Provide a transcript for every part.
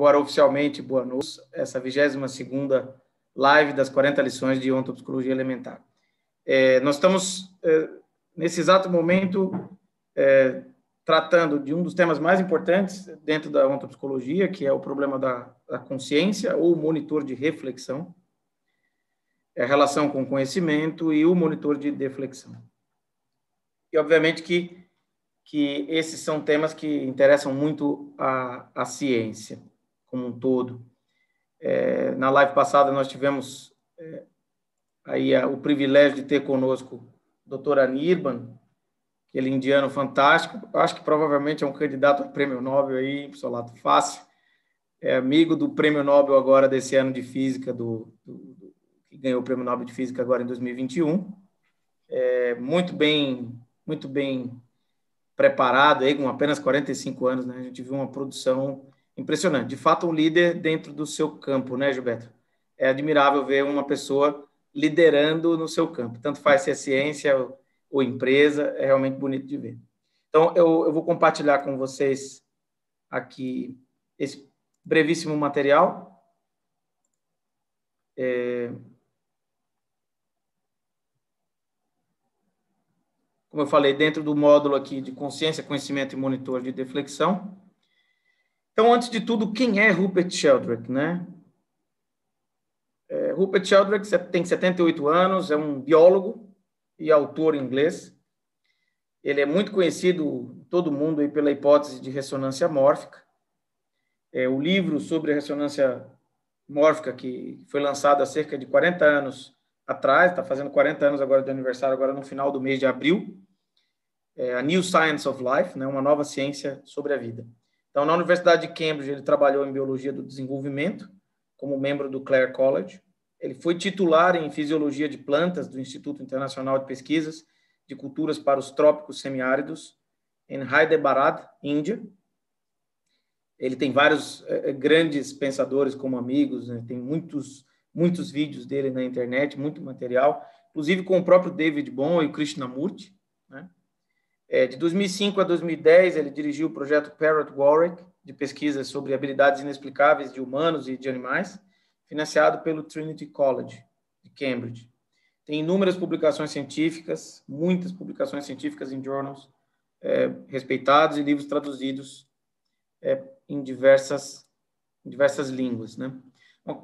agora oficialmente boa noite, essa 22 live das 40 lições de ontopsicologia elementar. É, nós estamos, é, nesse exato momento, é, tratando de um dos temas mais importantes dentro da ontopsicologia, que é o problema da, da consciência ou monitor de reflexão, é a relação com o conhecimento e o monitor de deflexão. E, obviamente, que que esses são temas que interessam muito a, a ciência como um todo. É, na live passada, nós tivemos é, aí a, o privilégio de ter conosco a doutora Anirban, aquele é indiano fantástico, acho que provavelmente é um candidato ao prêmio Nobel aí, seu lado fácil, é amigo do prêmio Nobel agora desse ano de física, do, do, do que ganhou o prêmio Nobel de física agora em 2021, é, muito bem, muito bem preparado aí, com apenas 45 anos, né? A gente viu uma produção impressionante. De fato, um líder dentro do seu campo, né, Gilberto? É admirável ver uma pessoa liderando no seu campo. Tanto faz se é ciência ou empresa, é realmente bonito de ver. Então, eu, eu vou compartilhar com vocês aqui esse brevíssimo material. É... Como eu falei, dentro do módulo aqui de consciência, conhecimento e monitor de deflexão, então, antes de tudo, quem é Rupert Sheldrake, né? É, Rupert Sheldrake tem 78 anos, é um biólogo e autor inglês. Ele é muito conhecido, todo mundo, aí, pela hipótese de ressonância mórfica. É, o livro sobre a ressonância mórfica, que foi lançado há cerca de 40 anos atrás, está fazendo 40 anos agora de aniversário, agora no final do mês de abril, é a New Science of Life, né, uma nova ciência sobre a vida. Então, na Universidade de Cambridge, ele trabalhou em Biologia do Desenvolvimento, como membro do Clare College. Ele foi titular em Fisiologia de Plantas do Instituto Internacional de Pesquisas de Culturas para os Trópicos Semiáridos, em Hyderabad, Índia. Ele tem vários eh, eh grandes pensadores como amigos, né? tem muitos, muitos vídeos dele na internet, muito material, inclusive com o próprio David Bohm e o Krishnamurti, né? É, de 2005 a 2010, ele dirigiu o projeto Parrot Warwick, de pesquisas sobre habilidades inexplicáveis de humanos e de animais, financiado pelo Trinity College, de Cambridge. Tem inúmeras publicações científicas, muitas publicações científicas em journals é, respeitados e livros traduzidos é, em, diversas, em diversas línguas. Né?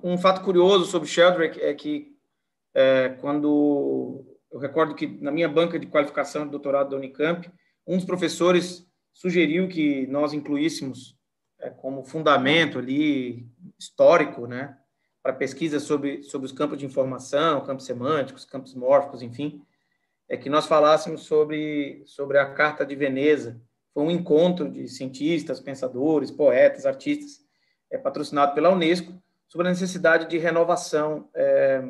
Um fato curioso sobre Sheldrake é que é, quando eu recordo que na minha banca de qualificação de doutorado da Unicamp, um dos professores sugeriu que nós incluíssemos é, como fundamento ali histórico, né, para pesquisa sobre, sobre os campos de informação, campos semânticos, campos mórficos, enfim, é que nós falássemos sobre, sobre a Carta de Veneza. Foi um encontro de cientistas, pensadores, poetas, artistas, é, patrocinado pela Unesco, sobre a necessidade de renovação é,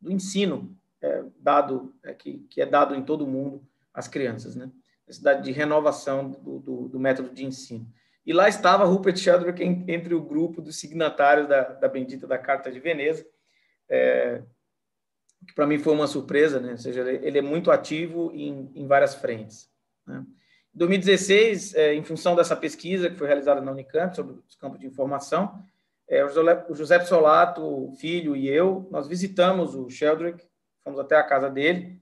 do ensino é, dado é, que, que é dado em todo mundo às crianças, né? Necessidade de renovação do, do, do, método de ensino. E lá estava Rupert Sheldrake entre o grupo dos signatários da, da bendita da Carta de Veneza, é, que para mim foi uma surpresa, né? Ou seja, ele é muito ativo em, em várias frentes. Né? Em 2016, é, em função dessa pesquisa que foi realizada na Unicamp sobre os campos de informação, é, o José Solato, filho e eu, nós visitamos o Sheldrake fomos até a casa dele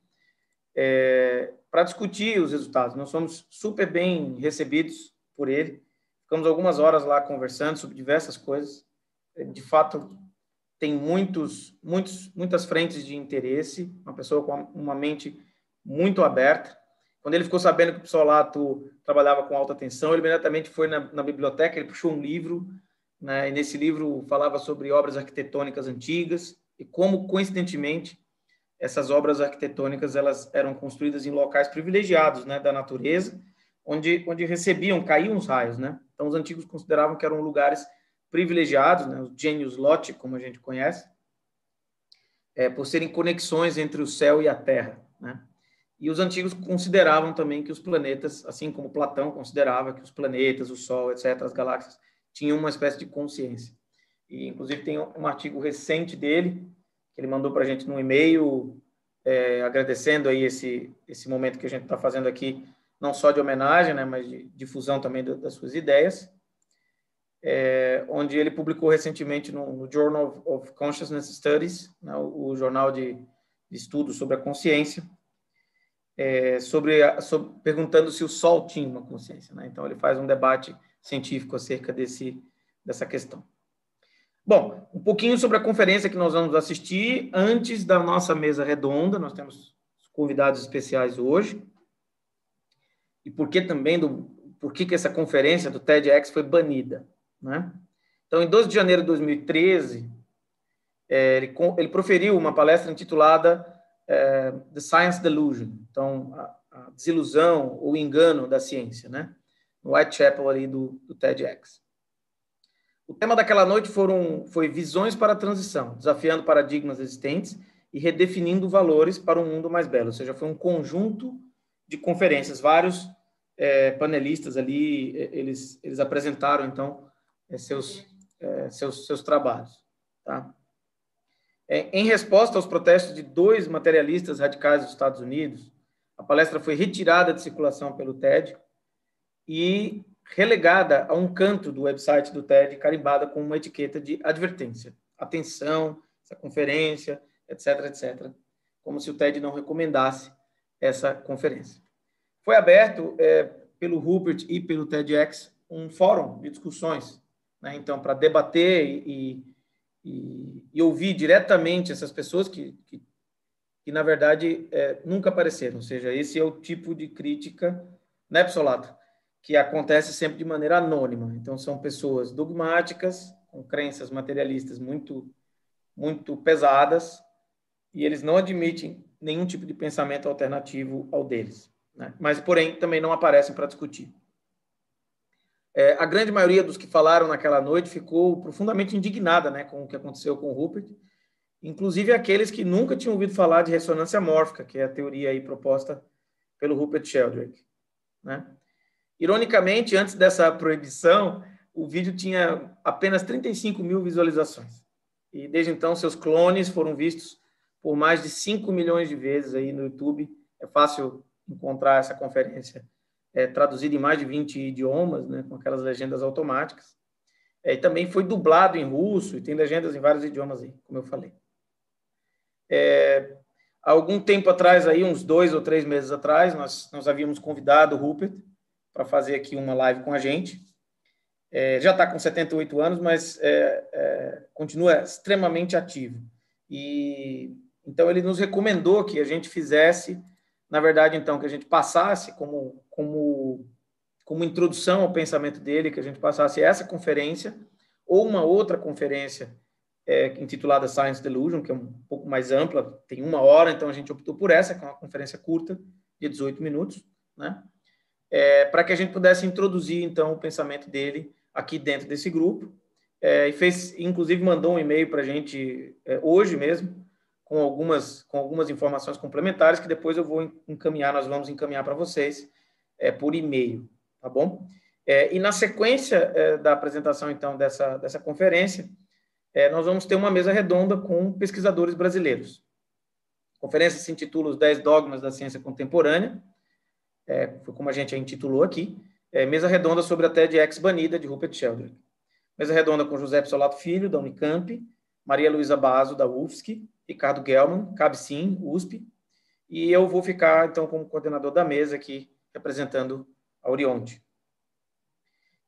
é, para discutir os resultados. Nós fomos super bem recebidos por ele, ficamos algumas horas lá conversando sobre diversas coisas. De fato, tem muitos, muitos, muitas frentes de interesse, uma pessoa com uma mente muito aberta. Quando ele ficou sabendo que o Psolato trabalhava com alta tensão, ele imediatamente foi na, na biblioteca, ele puxou um livro, né, e nesse livro falava sobre obras arquitetônicas antigas e como, coincidentemente, essas obras arquitetônicas elas eram construídas em locais privilegiados né, da natureza, onde, onde recebiam, caíam os raios. Né? Então, os antigos consideravam que eram lugares privilegiados, né, os genius lot como a gente conhece, é, por serem conexões entre o céu e a terra. Né? E os antigos consideravam também que os planetas, assim como Platão considerava que os planetas, o Sol, etc., as galáxias, tinham uma espécie de consciência. E, inclusive, tem um artigo recente dele, ele mandou para a gente num e-mail, é, agradecendo aí esse, esse momento que a gente está fazendo aqui, não só de homenagem, né, mas de difusão também do, das suas ideias, é, onde ele publicou recentemente no, no Journal of, of, Consciousness Studies, né, o, o, jornal de, de estudos sobre a consciência, é, sobre, a, sobre, perguntando se o Sol tinha uma consciência. Né? Então ele faz um debate científico acerca desse dessa questão. Bom, um pouquinho sobre a conferência que nós vamos assistir antes da nossa mesa redonda. Nós temos convidados especiais hoje. E por que também do por que, que essa conferência do TEDx foi banida, né? Então, em 12 de janeiro de 2013, é, ele, ele proferiu uma palestra intitulada é, The Science Delusion, então a, a, desilusão ou engano da ciência, né? No Whitechapel ali do, do TEDx. O tema daquela noite foram, foi Visões para a Transição, desafiando paradigmas existentes e redefinindo valores para um mundo mais belo. Ou seja, foi um conjunto de conferências. Vários é, panelistas ali, é, eles, eles apresentaram, então, é, seus, é, seus, seus trabalhos. Tá? É, em resposta aos protestos de dois materialistas radicais dos Estados Unidos, a palestra foi retirada de circulação pelo TED e relegada a um canto do website do TED, carimbada com uma etiqueta de advertência. Atenção, essa conferência, etc, etc. Como se o TED não recomendasse essa conferência. Foi aberto é, pelo Rupert e pelo TEDx um fórum de discussões, né? então, para debater e, e, e, ouvir diretamente essas pessoas que, que, que na verdade, é, nunca apareceram. Ou seja, esse é o tipo de crítica, né, que acontece sempre de maneira anônima. Então, são pessoas dogmáticas, com crenças materialistas muito, muito pesadas, e eles não admitem nenhum tipo de pensamento alternativo ao deles. Né? Mas, porém, também não aparecem para discutir. É, a grande maioria dos que falaram naquela noite ficou profundamente indignada né, com o que aconteceu com o Rupert, inclusive aqueles que nunca tinham ouvido falar de ressonância mórfica, que é a teoria aí proposta pelo Rupert Sheldrake. Né? Ironicamente, antes dessa proibição, o vídeo tinha apenas 35 mil visualizações. E desde então, seus clones foram vistos por mais de 5 milhões de vezes aí no YouTube. É fácil encontrar essa conferência é, traduzida em mais de 20 idiomas, né, com aquelas legendas automáticas. É, e também foi dublado em russo e tem legendas em vários idiomas aí, como eu falei. É, algum tempo atrás, aí, uns dois ou três meses atrás, nós, nós havíamos convidado o Rupert para fazer aqui uma live com a gente. É, já está com 78 anos, mas é, é, continua extremamente ativo. E então ele nos recomendou que a gente fizesse, na verdade, então que a gente passasse como como como introdução ao pensamento dele, que a gente passasse essa conferência ou uma outra conferência é, intitulada Science Delusion, que é um pouco mais ampla, tem uma hora, então a gente optou por essa, que é uma conferência curta, de 18 minutos, né? é, para que a gente pudesse introduzir, então, o pensamento dele aqui dentro desse grupo. É, e fez, inclusive, mandou um e-mail para a gente é, hoje mesmo, com algumas, com algumas informações complementares, que depois eu vou encaminhar, nós vamos encaminhar para vocês é, por e-mail, tá bom? É, e na sequência é, da apresentação, então, dessa, dessa conferência, nós vamos ter uma mesa redonda com pesquisadores brasileiros. A conferência se intitula Os 10 Dogmas da Ciência Contemporânea, é, foi como a gente a intitulou aqui, é, Mesa Redonda sobre a TED Ex-Banida, de Rupert Sheldrake. Mesa Redonda com José Psolato Filho, da Unicamp, Maria Luísa Baso, da UFSC, Ricardo Gelman, CABSIM, USP, e eu vou ficar, então, como coordenador da mesa aqui, representando a Orionte.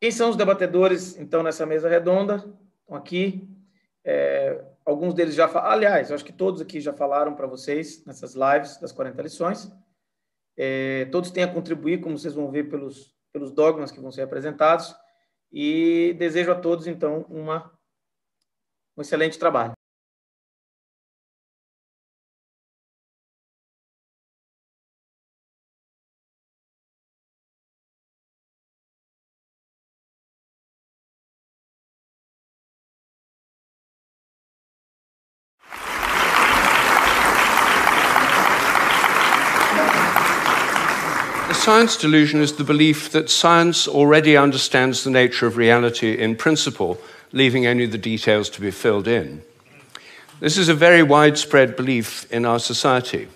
Quem são os debatedores, então, nessa mesa redonda? Estão aqui. É, alguns deles já... Aliás, acho que todos aqui já falaram para vocês nessas lives das 40 lições. É, todos têm a contribuir, como vocês vão ver pelos, pelos dogmas que vão ser apresentados. E desejo a todos, então, uma, um excelente trabalho. science delusion is the belief that science already understands the nature of reality in principle, leaving only the details to be filled in. This is a very widespread belief in our society.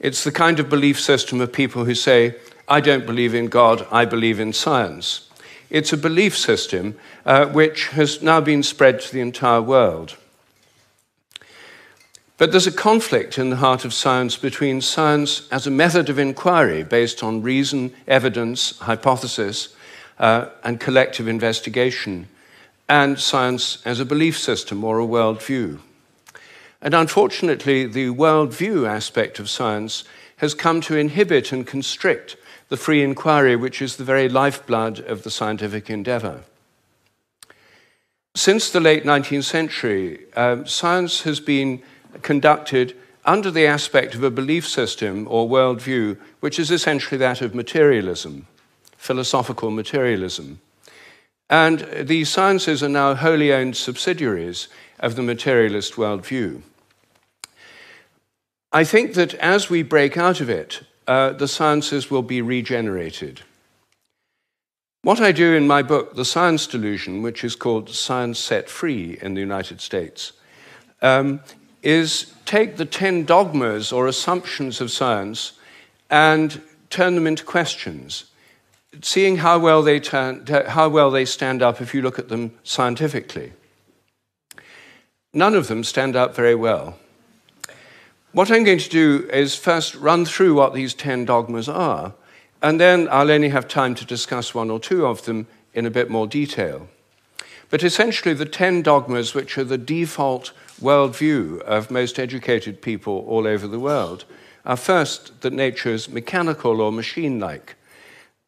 It's the kind of belief system of people who say, I don't believe in God, I believe in science. It's a belief system uh, which has now been spread to the entire world. But there's a conflict in the heart of science between science as a method of inquiry based on reason, evidence, hypothesis, uh, and collective investigation, and science as a belief system or a worldview. And unfortunately, the worldview aspect of science has come to inhibit and constrict the free inquiry, which is the very lifeblood of the scientific endeavor. Since the late 19th century, uh, science has been conducted under the aspect of a belief system or worldview, which is essentially that of materialism, philosophical materialism. And the sciences are now wholly owned subsidiaries of the materialist worldview. I think that as we break out of it, uh, the sciences will be regenerated. What I do in my book, The Science Delusion, which is called Science Set Free in the United States, um, is take the 10 dogmas or assumptions of science and turn them into questions, seeing how well they, turn, how well they stand up if you look at them scientifically. None of them stand up very well. What I'm going to do is first run through what these 10 dogmas are, and then I'll only have time to discuss one or two of them in a bit more detail. But essentially, the 10 dogmas, which are the default worldview of most educated people all over the world are first that nature is mechanical or machine like.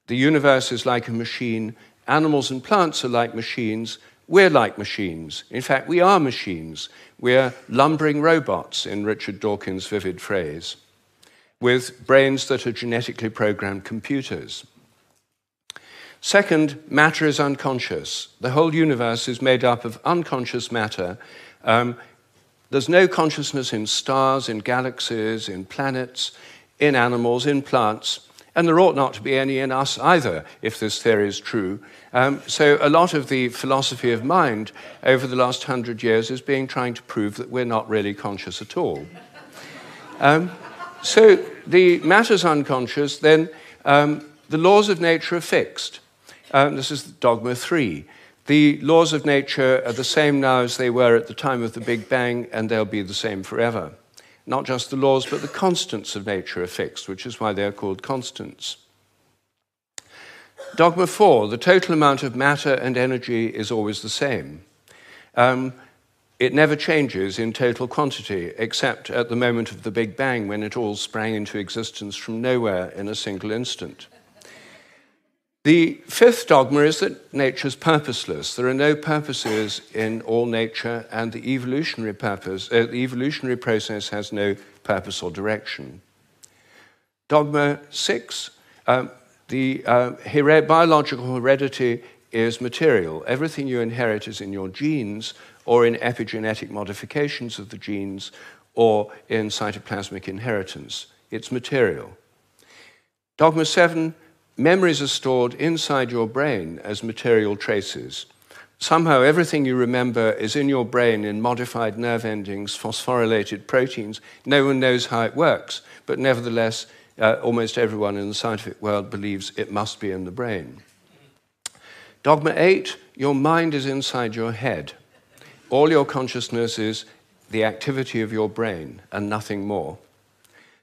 The universe is like a machine, animals and plants are like machines, we're like machines. In fact, we are machines. We're lumbering robots, in Richard Dawkins' vivid phrase, with brains that are genetically programmed computers. Second, matter is unconscious. The whole universe is made up of unconscious matter um, there's no consciousness in stars, in galaxies, in planets, in animals, in plants, and there ought not to be any in us either, if this theory is true. Um, so, a lot of the philosophy of mind over the last hundred years is being trying to prove that we're not really conscious at all. Um, so, the matter's unconscious, then um, the laws of nature are fixed. Um, this is dogma three. The laws of nature are the same now as they were at the time of the Big Bang, and they'll be the same forever. Not just the laws, but the constants of nature are fixed, which is why they are called constants. Dogma 4 the total amount of matter and energy is always the same. Um, it never changes in total quantity, except at the moment of the Big Bang when it all sprang into existence from nowhere in a single instant. The fifth dogma is that nature is purposeless. There are no purposes in all nature, and the evolutionary, purpose, uh, the evolutionary process has no purpose or direction. Dogma six um, the uh, biological heredity is material. Everything you inherit is in your genes, or in epigenetic modifications of the genes, or in cytoplasmic inheritance. It's material. Dogma seven memories are stored inside your brain as material traces. Somehow, everything you remember is in your brain in modified nerve endings, phosphorylated proteins. No one knows how it works, but nevertheless, uh, almost everyone in the scientific world believes it must be in the brain. Dogma 8 your mind is inside your head. All your consciousness is the activity of your brain and nothing more.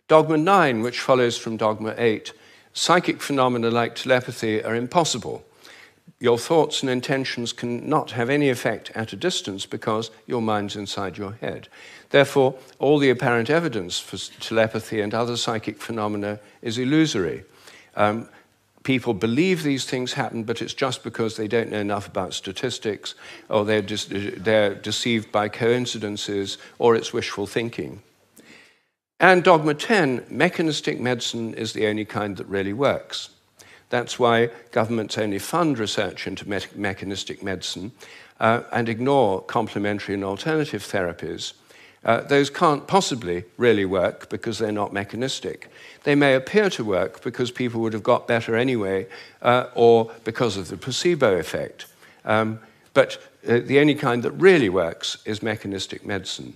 Dogma 9, which follows from Dogma 8, psychic phenomena like telepathy are impossible. Your thoughts and intentions cannot have any effect at a distance because your mind's inside your head. Therefore, all the apparent evidence for telepathy and other psychic phenomena is illusory. Um, people believe these things happen, but it's just because they don't know enough about statistics, or they're, they're deceived by coincidences, or it's wishful thinking. And dogma 10 mechanistic medicine is the only kind that really works. That's why governments only fund research into me- mechanistic medicine uh, and ignore complementary and alternative therapies. Uh, those can't possibly really work because they're not mechanistic. They may appear to work because people would have got better anyway uh, or because of the placebo effect. Um, but uh, the only kind that really works is mechanistic medicine.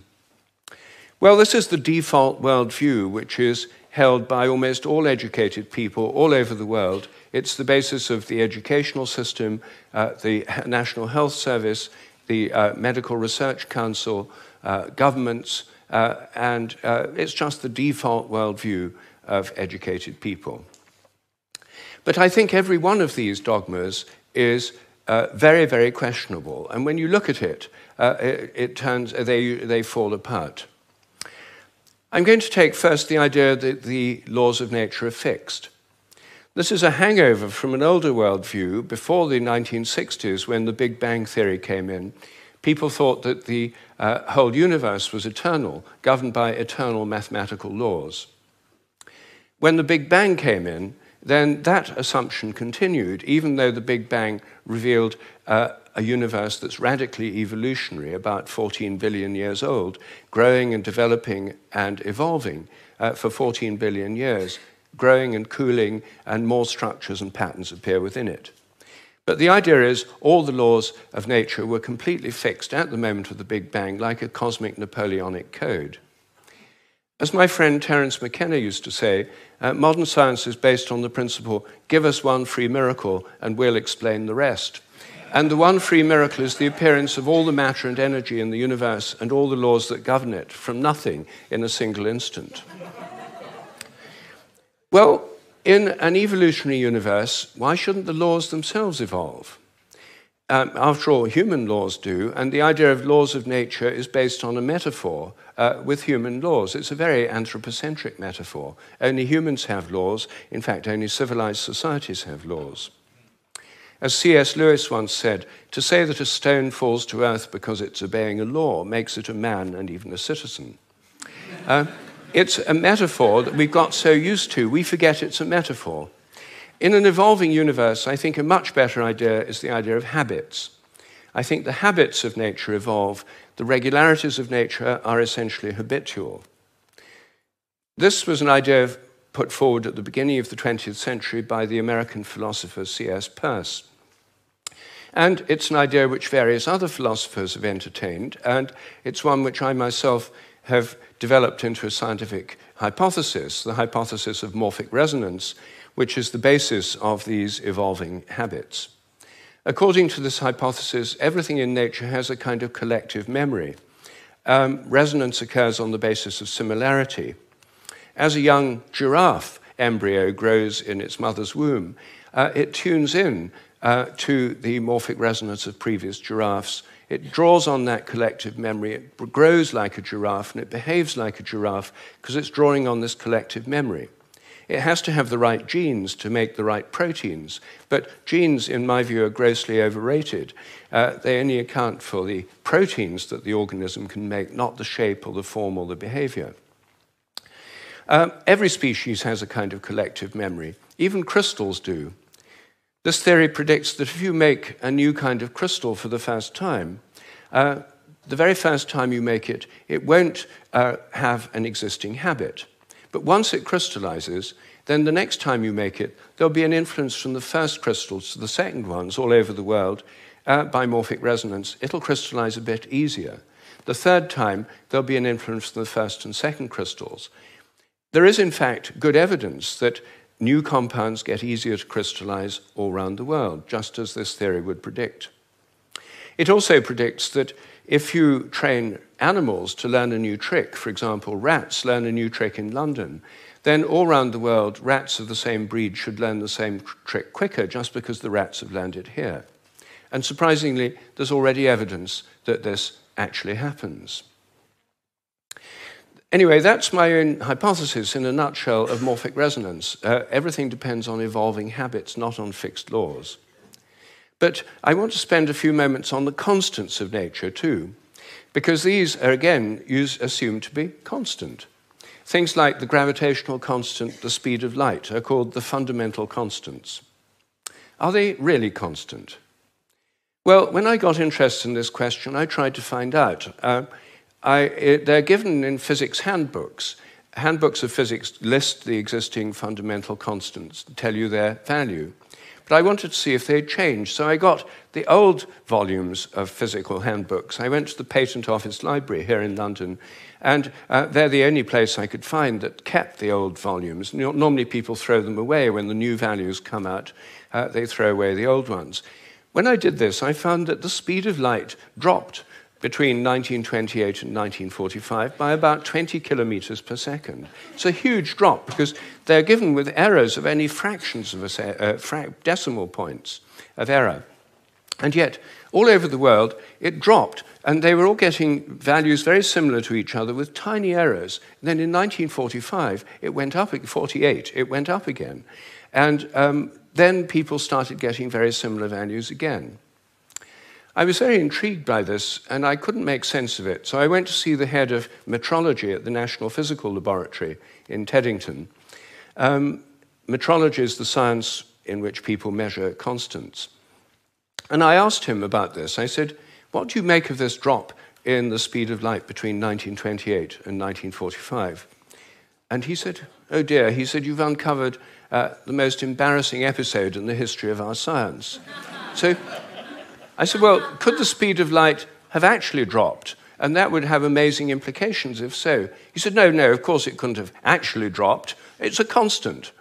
Well, this is the default worldview, which is held by almost all educated people all over the world. It's the basis of the educational system, uh, the National Health Service, the uh, Medical Research Council, uh, governments, uh, and uh, it's just the default worldview of educated people. But I think every one of these dogmas is uh, very, very questionable. And when you look at it, it, it turns, they, they fall apart. I'm going to take first the idea that the laws of nature are fixed. This is a hangover from an older worldview before the 1960s when the Big Bang Theory came in. People thought that the uh, whole universe was eternal, governed by eternal mathematical laws. When the Big Bang came in, then that assumption continued, even though the Big Bang revealed uh, a universe that's radically evolutionary, about 14 billion years old, growing and developing and evolving uh, for 14 billion years, growing and cooling, and more structures and patterns appear within it. But the idea is all the laws of nature were completely fixed at the moment of the Big Bang, like a cosmic Napoleonic code. As my friend Terence McKenna used to say, uh, modern science is based on the principle give us one free miracle and we'll explain the rest. And the one free miracle is the appearance of all the matter and energy in the universe and all the laws that govern it from nothing in a single instant. well, in an evolutionary universe, why shouldn't the laws themselves evolve? Um, after all, human laws do, and the idea of laws of nature is based on a metaphor uh, with human laws. It's a very anthropocentric metaphor. Only humans have laws. In fact, only civilized societies have laws. As C.S. Lewis once said, to say that a stone falls to earth because it's obeying a law makes it a man and even a citizen. Uh, it's a metaphor that we've got so used to, we forget it's a metaphor. In an evolving universe, I think a much better idea is the idea of habits. I think the habits of nature evolve, the regularities of nature are essentially habitual. This was an idea put forward at the beginning of the 20th century by the American philosopher C.S. Peirce. And it's an idea which various other philosophers have entertained, and it's one which I myself have developed into a scientific hypothesis, the hypothesis of morphic resonance, which is the basis of these evolving habits. According to this hypothesis, everything in nature has a kind of collective memory. Um, resonance occurs on the basis of similarity. As a young giraffe embryo grows in its mother's womb, uh, it tunes in uh, to the morphic resonance of previous giraffes. It draws on that collective memory. It grows like a giraffe and it behaves like a giraffe because it's drawing on this collective memory. It has to have the right genes to make the right proteins, but genes, in my view, are grossly overrated. Uh, they only account for the proteins that the organism can make, not the shape or the form or the behavior. Um, every species has a kind of collective memory, even crystals do. This theory predicts that if you make a new kind of crystal for the first time, uh, the very first time you make it, it won't uh, have an existing habit. But once it crystallizes, then the next time you make it, there'll be an influence from the first crystals to the second ones all over the world uh, by morphic resonance. It'll crystallize a bit easier. The third time, there'll be an influence from the first and second crystals. There is, in fact, good evidence that new compounds get easier to crystallize all around the world, just as this theory would predict. It also predicts that if you train animals to learn a new trick, for example, rats learn a new trick in London, then all around the world, rats of the same breed should learn the same trick quicker just because the rats have learned it here. And surprisingly, there's already evidence that this actually happens. Anyway, that's my own hypothesis in a nutshell of morphic resonance. Uh, everything depends on evolving habits, not on fixed laws. But I want to spend a few moments on the constants of nature too, because these are again assumed to be constant. Things like the gravitational constant, the speed of light, are called the fundamental constants. Are they really constant? Well, when I got interested in this question, I tried to find out. Uh, I, it, they're given in physics handbooks. Handbooks of physics list the existing fundamental constants, tell you their value. But I wanted to see if they had changed, so I got the old volumes of physical handbooks. I went to the Patent Office Library here in London, and uh, they're the only place I could find that kept the old volumes. Normally, people throw them away when the new values come out, uh, they throw away the old ones. When I did this, I found that the speed of light dropped between 1928 and 1945 by about 20 kilometers per second. It's a huge drop because they're given with errors of any fractions of a se- uh, fra- decimal points of error. And yet, all over the world, it dropped, and they were all getting values very similar to each other with tiny errors. And then in 1945, it went up, 48, it went up again. And um, then people started getting very similar values again. I was very intrigued by this, and I couldn't make sense of it, so I went to see the head of metrology at the National Physical Laboratory in Teddington. Um, metrology is the science in which people measure constants. And I asked him about this. I said, What do you make of this drop in the speed of light between 1928 and 1945? And he said, Oh dear, he said, You've uncovered uh, the most embarrassing episode in the history of our science. so I said, well, could the speed of light have actually dropped? And that would have amazing implications if so. He said, no, no, of course it couldn't have actually dropped. It's a constant.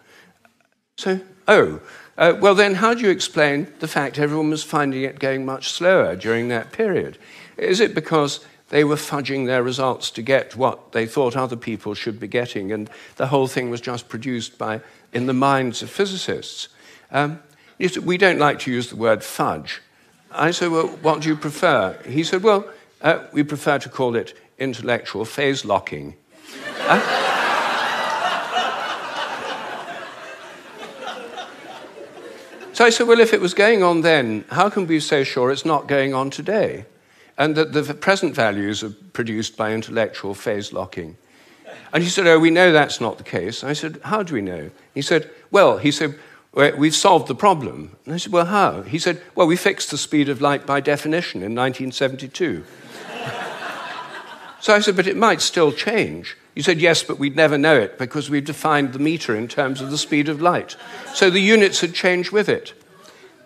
So, oh, uh, well, then how do you explain the fact everyone was finding it going much slower during that period? Is it because they were fudging their results to get what they thought other people should be getting, and the whole thing was just produced by, in the minds of physicists? Um, we don't like to use the word fudge I said, Well, what do you prefer? He said, Well, uh, we prefer to call it intellectual phase locking. uh? So I said, Well, if it was going on then, how can we be so sure it's not going on today? And that the present values are produced by intellectual phase locking. And he said, Oh, we know that's not the case. I said, How do we know? He said, Well, he said, We've solved the problem. And I said, Well, how? He said, Well, we fixed the speed of light by definition in 1972. so I said, But it might still change. He said, Yes, but we'd never know it because we've defined the meter in terms of the speed of light. So the units had changed with it.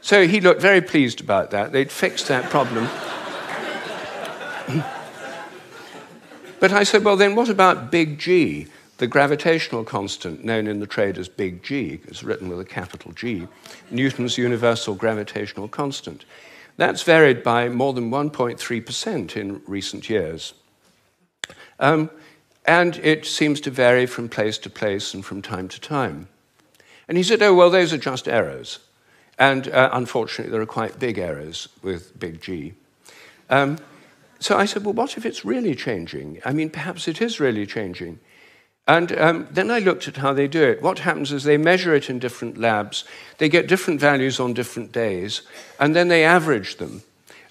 So he looked very pleased about that. They'd fixed that problem. but I said, Well, then what about big G? The gravitational constant, known in the trade as big G, is written with a capital G, Newton's universal gravitational constant. That's varied by more than 1.3% in recent years. Um, and it seems to vary from place to place and from time to time. And he said, Oh, well, those are just errors. And uh, unfortunately, there are quite big errors with big G. Um, so I said, Well, what if it's really changing? I mean, perhaps it is really changing. And um, then I looked at how they do it. What happens is they measure it in different labs, they get different values on different days, and then they average them.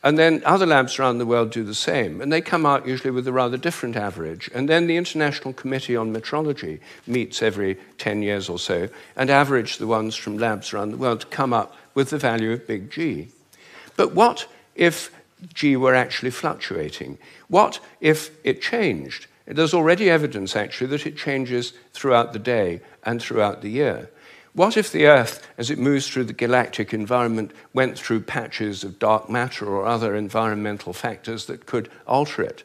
And then other labs around the world do the same, and they come out usually with a rather different average. And then the International Committee on Metrology meets every 10 years or so and average the ones from labs around the world to come up with the value of big G. But what if G were actually fluctuating? What if it changed? There's already evidence, actually, that it changes throughout the day and throughout the year. What if the Earth, as it moves through the galactic environment, went through patches of dark matter or other environmental factors that could alter it?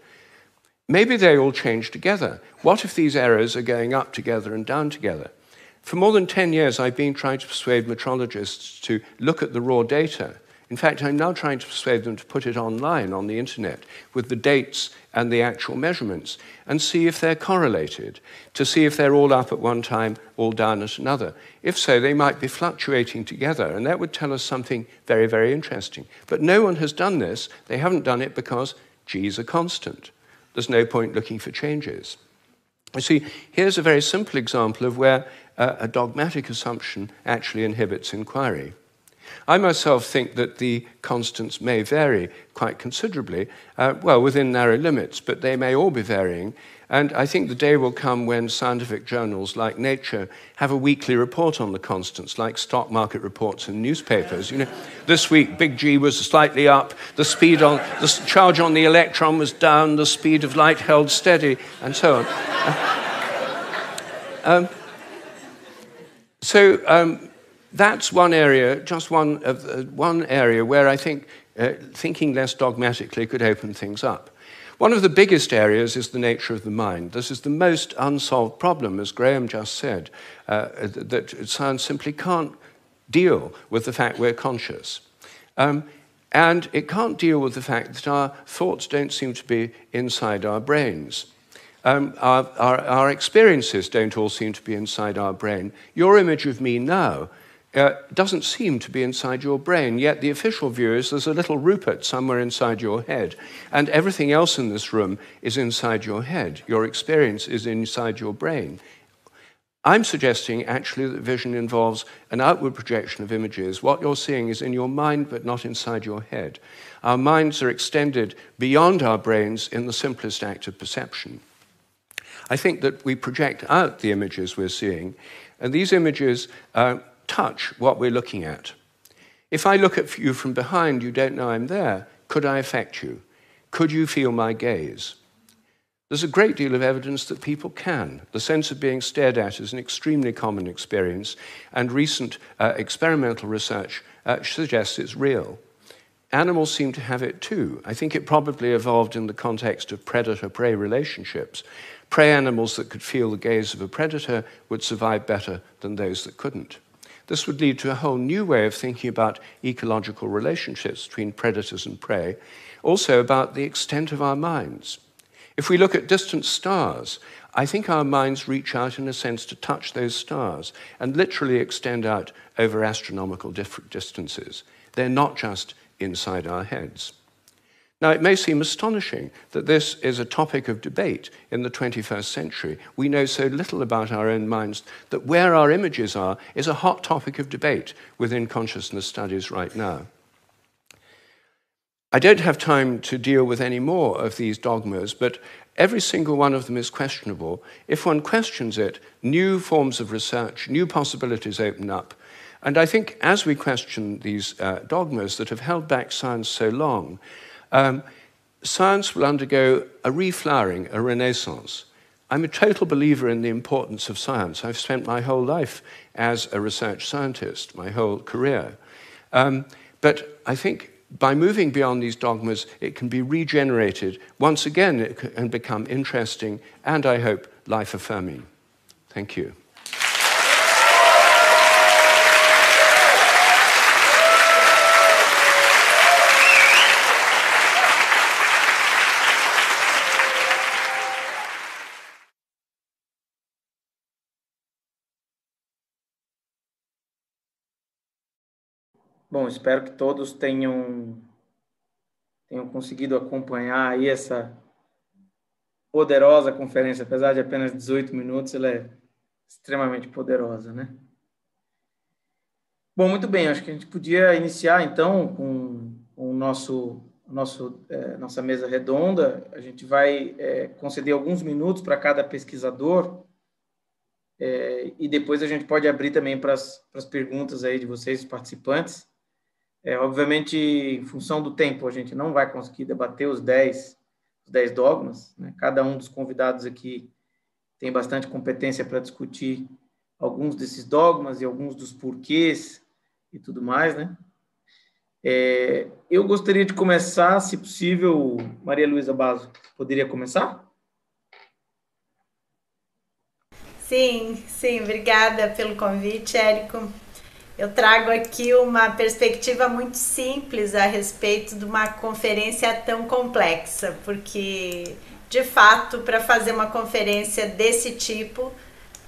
Maybe they all change together. What if these errors are going up together and down together? For more than 10 years, I've been trying to persuade metrologists to look at the raw data. In fact, I'm now trying to persuade them to put it online on the internet with the dates and the actual measurements and see if they're correlated, to see if they're all up at one time, all down at another. If so, they might be fluctuating together, and that would tell us something very, very interesting. But no one has done this. They haven't done it because g's a constant. There's no point looking for changes. You see, here's a very simple example of where uh, a dogmatic assumption actually inhibits inquiry. I myself think that the constants may vary quite considerably, uh, well, within narrow limits, but they may all be varying. And I think the day will come when scientific journals like Nature have a weekly report on the constants, like stock market reports in newspapers. You know, this week big G was slightly up, the speed on the charge on the electron was down, the speed of light held steady, and so on. um, so um, that's one area, just one, of, uh, one area where I think uh, thinking less dogmatically could open things up. One of the biggest areas is the nature of the mind. This is the most unsolved problem, as Graham just said, uh, that science simply can't deal with the fact we're conscious. Um, and it can't deal with the fact that our thoughts don't seem to be inside our brains. Um, our, our, our, experiences don't all seem to be inside our brain. Your image of me now uh, doesn't seem to be inside your brain, yet the official view is there's a little Rupert somewhere inside your head, and everything else in this room is inside your head. Your experience is inside your brain. I'm suggesting actually that vision involves an outward projection of images. What you're seeing is in your mind, but not inside your head. Our minds are extended beyond our brains in the simplest act of perception. I think that we project out the images we're seeing, and these images uh, touch what we're looking at. If I look at you from behind, you don't know I'm there. Could I affect you? Could you feel my gaze? There's a great deal of evidence that people can. The sense of being stared at is an extremely common experience, and recent uh, experimental research uh, suggests it's real. Animals seem to have it too. I think it probably evolved in the context of predator prey relationships. Prey animals that could feel the gaze of a predator would survive better than those that couldn't. This would lead to a whole new way of thinking about ecological relationships between predators and prey, also about the extent of our minds. If we look at distant stars, I think our minds reach out in a sense to touch those stars and literally extend out over astronomical distances. They're not just inside our heads. Now, it may seem astonishing that this is a topic of debate in the 21st century. We know so little about our own minds that where our images are is a hot topic of debate within consciousness studies right now. I don't have time to deal with any more of these dogmas, but every single one of them is questionable. If one questions it, new forms of research, new possibilities open up. And I think as we question these uh, dogmas that have held back science so long, um, science will undergo a reflowering, a renaissance. I'm a total believer in the importance of science. I've spent my whole life as a research scientist, my whole career. Um, but I think by moving beyond these dogmas, it can be regenerated once again and become interesting and, I hope, life affirming. Thank you. Bom, espero que todos tenham, tenham conseguido acompanhar aí essa poderosa conferência, apesar de apenas 18 minutos, ela é extremamente poderosa, né? Bom, muito bem, acho que a gente podia iniciar então com, o nosso, nosso é, nossa mesa redonda. A gente vai é, conceder alguns minutos para cada pesquisador é, e depois a gente pode abrir também para as perguntas aí de vocês, participantes. É, obviamente, em função do tempo, a gente não vai conseguir debater os 10, os dogmas. Né? Cada um dos convidados aqui tem bastante competência para discutir alguns desses dogmas e alguns dos porquês e tudo mais, né? É, eu gostaria de começar, se possível, Maria Luísa Basso poderia começar? Sim, sim, obrigada pelo convite, Érico. Eu trago aqui uma perspectiva muito simples a respeito de uma conferência tão complexa, porque de fato, para fazer uma conferência desse tipo,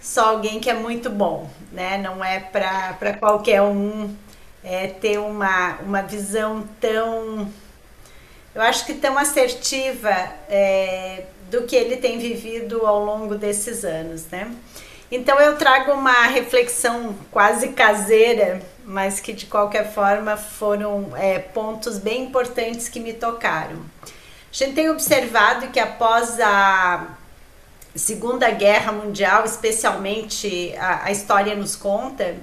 só alguém que é muito bom, né? Não é para qualquer um é, ter uma, uma visão tão, eu acho que tão assertiva é, do que ele tem vivido ao longo desses anos, né? Então eu trago uma reflexão quase caseira, mas que de qualquer forma foram é, pontos bem importantes que me tocaram. A gente tem observado que após a Segunda Guerra Mundial, especialmente a, a história nos conta,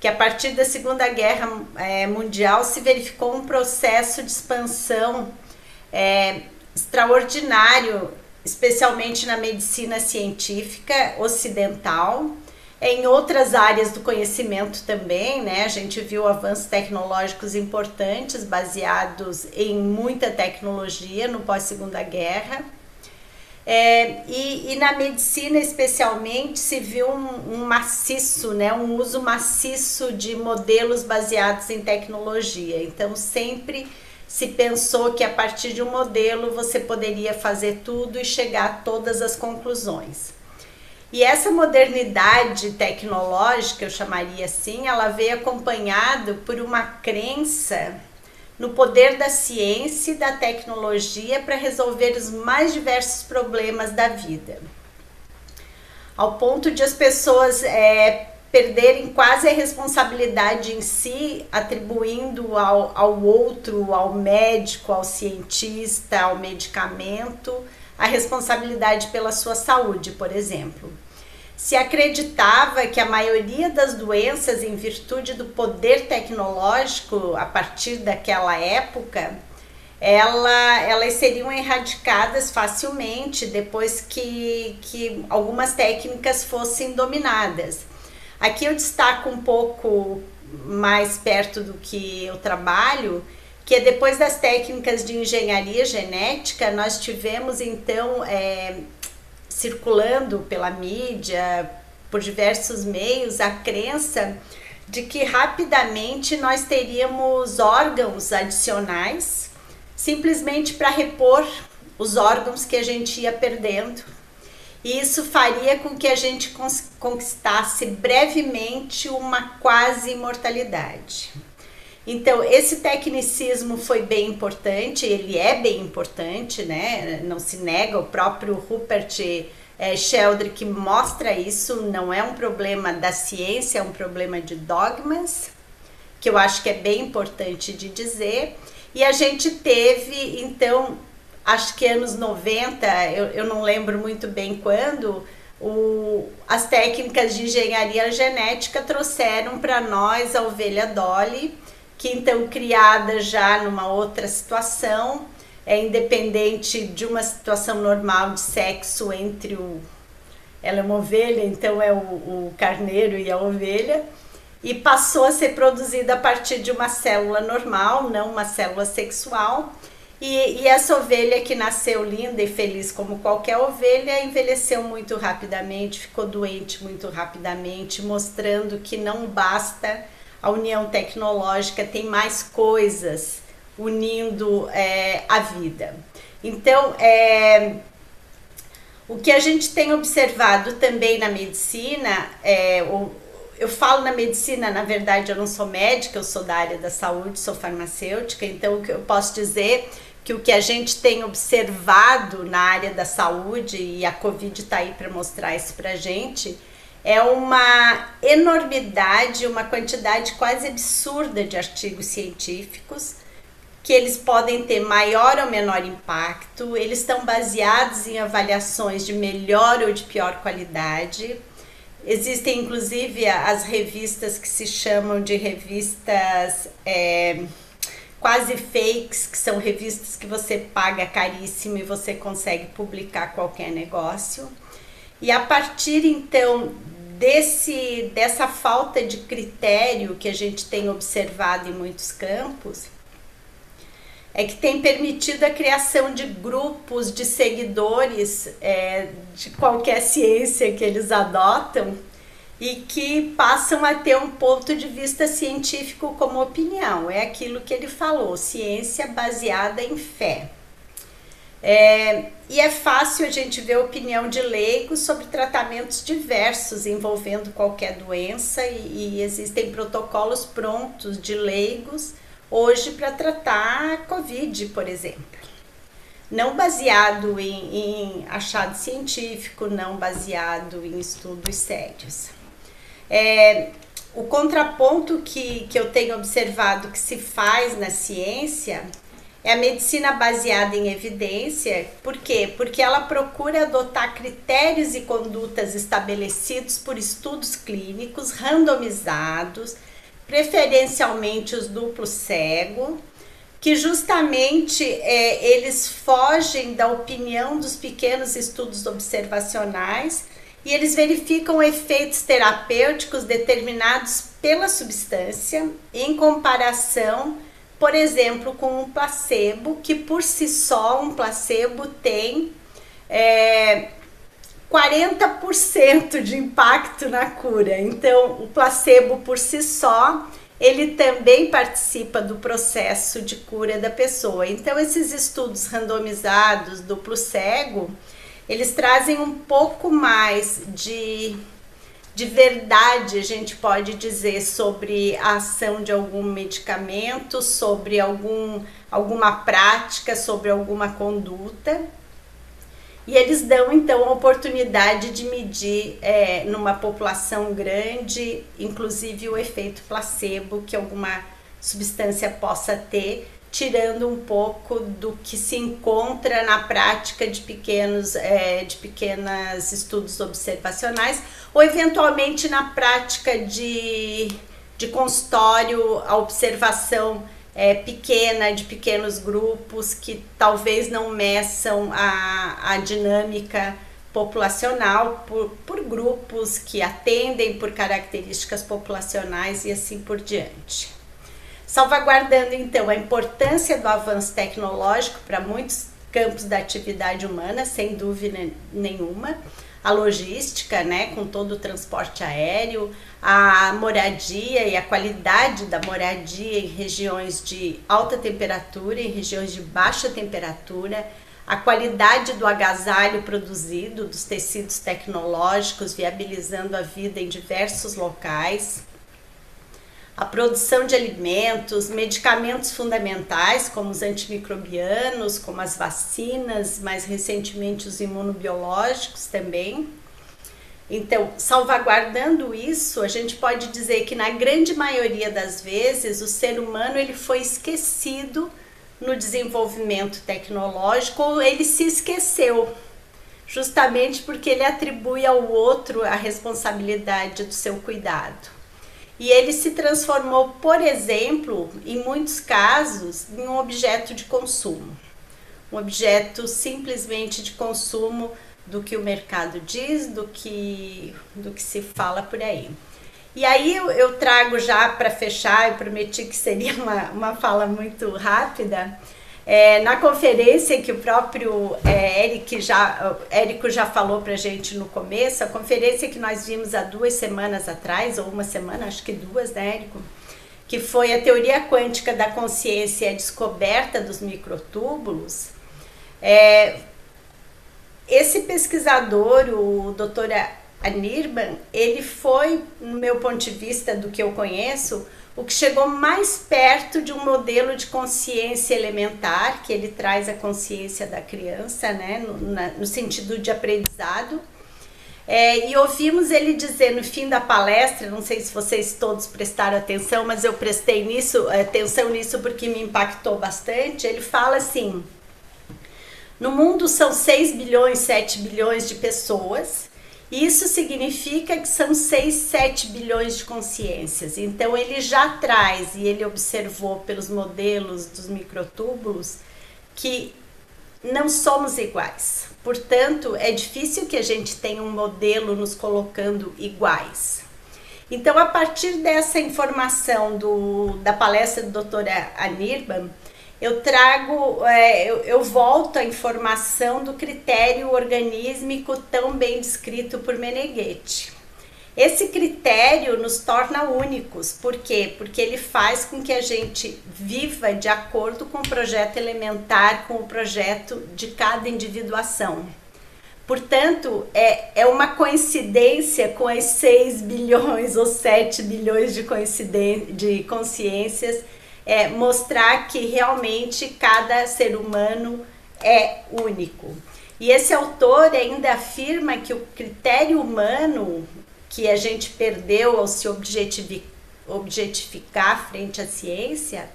que a partir da Segunda Guerra é, Mundial se verificou um processo de expansão é, extraordinário especialmente na medicina científica ocidental, em outras áreas do conhecimento também, né? A gente viu avanços tecnológicos importantes baseados em muita tecnologia no pós-segunda guerra. É, e, e, na medicina, especialmente, se viu um, um, maciço, né, um uso maciço de modelos baseados em tecnologia. Então, sempre se pensou que a partir de um modelo você poderia fazer tudo e chegar a todas as conclusões. E essa modernidade tecnológica, eu chamaria assim, ela veio acompanhada por uma crença no poder da ciência e da tecnologia para resolver os mais diversos problemas da vida. Ao ponto de as pessoas é, perderem quase a responsabilidade em si, atribuindo ao, ao outro, ao médico, ao cientista, ao medicamento, a responsabilidade pela sua saúde, por exemplo. Se acreditava que a maioria das doenças, em virtude do poder tecnológico a partir daquela época, ela, elas seriam erradicadas facilmente depois que, que algumas técnicas fossem dominadas. Aqui eu destaco um pouco mais perto do que eu trabalho, que é depois das técnicas de engenharia genética, nós tivemos então é, circulando pela mídia, por diversos meios, a crença de que rapidamente nós teríamos órgãos adicionais simplesmente para repor os órgãos que a gente ia perdendo e isso faria com que a gente conquistasse brevemente uma quase imortalidade. Então, esse tecnicismo foi bem importante, ele é bem importante, né? Não se nega, o próprio Rupert é, Sheldrick mostra isso, não é um problema da ciência, é um problema de dogmas, que eu acho que é bem importante de dizer. E a gente teve, então, acho que anos 90, eu, eu não lembro muito bem quando, o, as técnicas de engenharia genética trouxeram para nós a ovelha Dolly, que então criada já numa outra situação, é independente de uma situação normal de sexo entre o. Ela é uma ovelha, então é o, o carneiro e a ovelha, e passou a ser produzida a partir de uma célula normal, não uma célula sexual e, e, essa ovelha que nasceu linda e feliz como qualquer ovelha envelheceu muito rapidamente, ficou doente muito rapidamente, mostrando que não basta a união tecnológica, tem mais coisas unindo é, a vida. Então, é, o que a gente tem observado também na medicina, é, o, eu falo na medicina, na verdade eu não sou médica, eu sou da área da saúde, sou farmacêutica, então o que eu posso dizer que o que a gente tem observado na área da saúde, e a Covid está aí para mostrar isso para a gente, é uma enormidade, uma quantidade quase absurda de artigos científicos que eles podem ter maior ou menor impacto, eles estão baseados em avaliações de melhor ou de pior qualidade. Existem inclusive as revistas que se chamam de revistas. É, quase fakes, que são revistas que você paga caríssimo e você consegue publicar qualquer negócio. E a partir então desse dessa falta de critério que a gente tem observado em muitos campos, é que tem permitido a criação de grupos de seguidores é, de qualquer ciência que eles adotam e que passam a ter um ponto de vista científico como opinião. É aquilo que ele falou, ciência baseada em fé. É, e é fácil a gente ver opinião de leigos sobre tratamentos diversos envolvendo qualquer doença e, e existem protocolos prontos de leigos hoje para tratar a Covid, por exemplo não baseado em, em, achado científico, não baseado em estudos sérios. É, o contraponto que, que eu tenho observado que se faz na ciência é a medicina baseada em evidência. Por quê? Porque ela procura adotar critérios e condutas estabelecidos por estudos clínicos randomizados, preferencialmente os duplo cego, que justamente é, eles fogem da opinião dos pequenos estudos observacionais e eles verificam efeitos terapêuticos determinados pela substância em comparação, por exemplo, com um placebo, que por si só um placebo tem é, 40% de impacto na cura. Então, o placebo por si só, ele também participa do processo de cura da pessoa. Então, esses estudos randomizados, duplo cego, eles trazem um pouco mais de, de verdade, a gente pode dizer, sobre a ação de algum medicamento, sobre algum, alguma prática, sobre alguma conduta. E eles dão então a oportunidade de medir é, numa população grande, inclusive o efeito placebo que alguma substância possa ter tirando um pouco do que se encontra na prática de pequenos é, de pequenas estudos observacionais ou eventualmente na prática de, de consultório a observação é, pequena de pequenos grupos que talvez não meçam a, a dinâmica populacional por, por grupos que atendem por características populacionais e assim por diante. Salvaguardando então a importância do avanço tecnológico para muitos campos da atividade humana, sem dúvida nenhuma, a logística, né, com todo o transporte aéreo, a moradia e a qualidade da moradia em regiões de alta temperatura, em regiões de baixa temperatura, a qualidade do agasalho produzido, dos tecidos tecnológicos, viabilizando a vida em diversos locais, a produção de alimentos, medicamentos fundamentais como os antimicrobianos, como as vacinas, mais recentemente os imunobiológicos também. Então, salvaguardando isso, a gente pode dizer que na grande maioria das vezes o ser humano ele foi esquecido no desenvolvimento tecnológico ou ele se esqueceu, justamente porque ele atribui ao outro a responsabilidade do seu cuidado. E ele se transformou, por exemplo, em muitos casos, em um objeto de consumo. Um objeto simplesmente de consumo do que o mercado diz, do que, do que se fala por aí. E aí eu, eu trago já para fechar, eu prometi que seria uma, uma fala muito rápida é, na conferência que o próprio é, Eric já, Érico já falou para gente no começo, a conferência que nós vimos há duas semanas atrás, ou uma semana, acho que duas, né, Érico? Que foi a teoria quântica da consciência e a descoberta dos microtúbulos. É, esse pesquisador, o doutor Anirban, ele foi, no meu ponto de vista, do que eu conheço, o que chegou mais perto de um modelo de consciência elementar, que ele traz a consciência da criança, né, no, na, no sentido de aprendizado. É, e ouvimos ele dizer no fim da palestra, não sei se vocês todos prestaram atenção, mas eu prestei nisso, é, atenção nisso porque me impactou bastante. Ele fala assim: no mundo são 6 bilhões, 7 bilhões de pessoas, isso significa que são 6, 7 bilhões de consciências. Então ele já traz e ele observou pelos modelos dos microtúbulos que não somos iguais. Portanto, é difícil que a gente tenha um modelo nos colocando iguais. Então, a partir dessa informação do, da palestra do Dr. Anirban, eu trago, é, eu, eu, volto à informação do critério organísmico tão bem descrito por Meneghetti. Esse critério nos torna únicos, por quê? Porque ele faz com que a gente viva de acordo com o projeto elementar, com o projeto de cada individuação. Portanto, é, é uma coincidência com as 6 bilhões ou 7 bilhões de, de consciências é, mostrar que realmente cada ser humano é único. E esse autor ainda afirma que o critério humano que a gente perdeu ao se objetificar frente à ciência,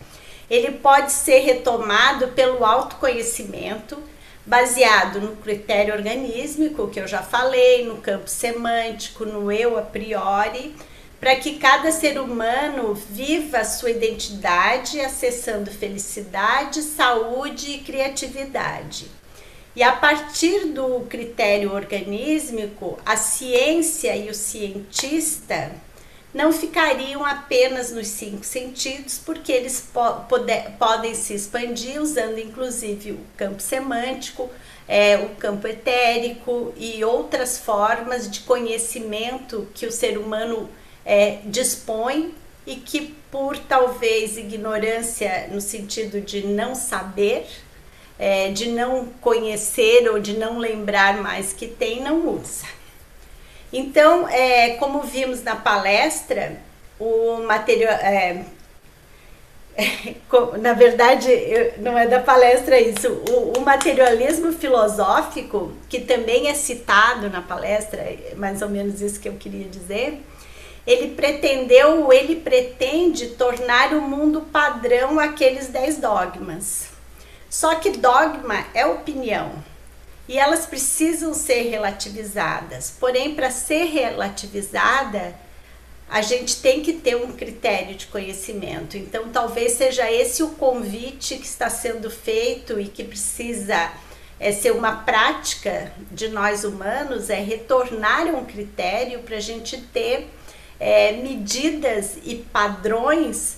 ele pode ser retomado pelo autoconhecimento, baseado no critério organísmico que eu já falei, no campo semântico, no eu a priori, para que cada ser humano viva a sua identidade, acessando felicidade, saúde e criatividade. E a partir do critério organísmico, a ciência e o cientista não ficariam apenas nos cinco sentidos, porque eles po poder, podem se expandir usando inclusive o campo semântico, é, o campo etérico e outras formas de conhecimento que o ser humano é, dispõe e que, por talvez ignorância no sentido de não saber, é, de não conhecer ou de não lembrar mais que tem, não usa. Então, é, como vimos na palestra, o material. É, na verdade, não é da palestra isso. O, o, materialismo filosófico, que também é citado na palestra, é mais ou menos isso que eu queria dizer, ele pretendeu, ele pretende tornar o mundo padrão aqueles dez dogmas. Só que dogma é opinião e elas precisam ser relativizadas. Porém, para ser relativizada, a gente tem que ter um critério de conhecimento. Então, talvez seja esse o convite que está sendo feito e que precisa é, ser uma prática de nós humanos é retornar um critério para a gente ter é, medidas e padrões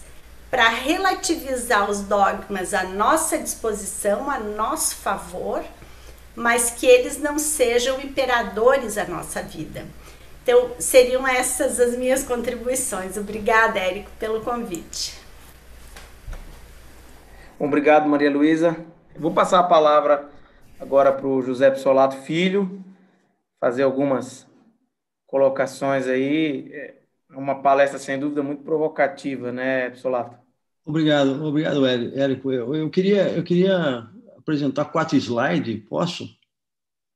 para relativizar os dogmas à nossa disposição, a nosso favor, mas que eles não sejam imperadores à nossa vida. Então, seriam essas as minhas contribuições. Obrigada, Érico, pelo convite. Obrigado, Maria Luísa. Vou passar a palavra agora para o José Solato Filho, fazer algumas colocações aí é, uma palestra, sem dúvida, muito provocativa, né, pessoal? Obrigado, obrigado, Érico. Eu, eu, queria, eu queria apresentar quatro slides, posso?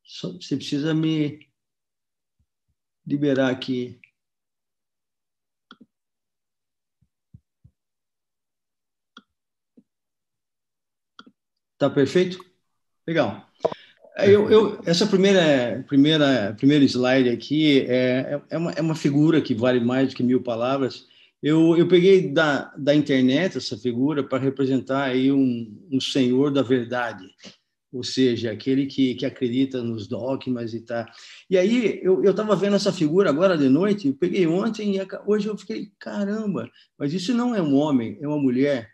Só, você precisa me liberar aqui. Tá perfeito? Legal. É, eu, eu, essa primeira, primeira, primeira slide aqui é, é, uma, é uma figura que vale mais do que mil palavras. Eu, eu peguei da, da internet essa figura para representar aí um, um senhor da verdade, ou seja, aquele que, que acredita nos dogmas e tal. Tá. E aí eu estava vendo essa figura agora de noite, eu peguei ontem e hoje eu fiquei, caramba, mas isso não é um homem, é uma mulher.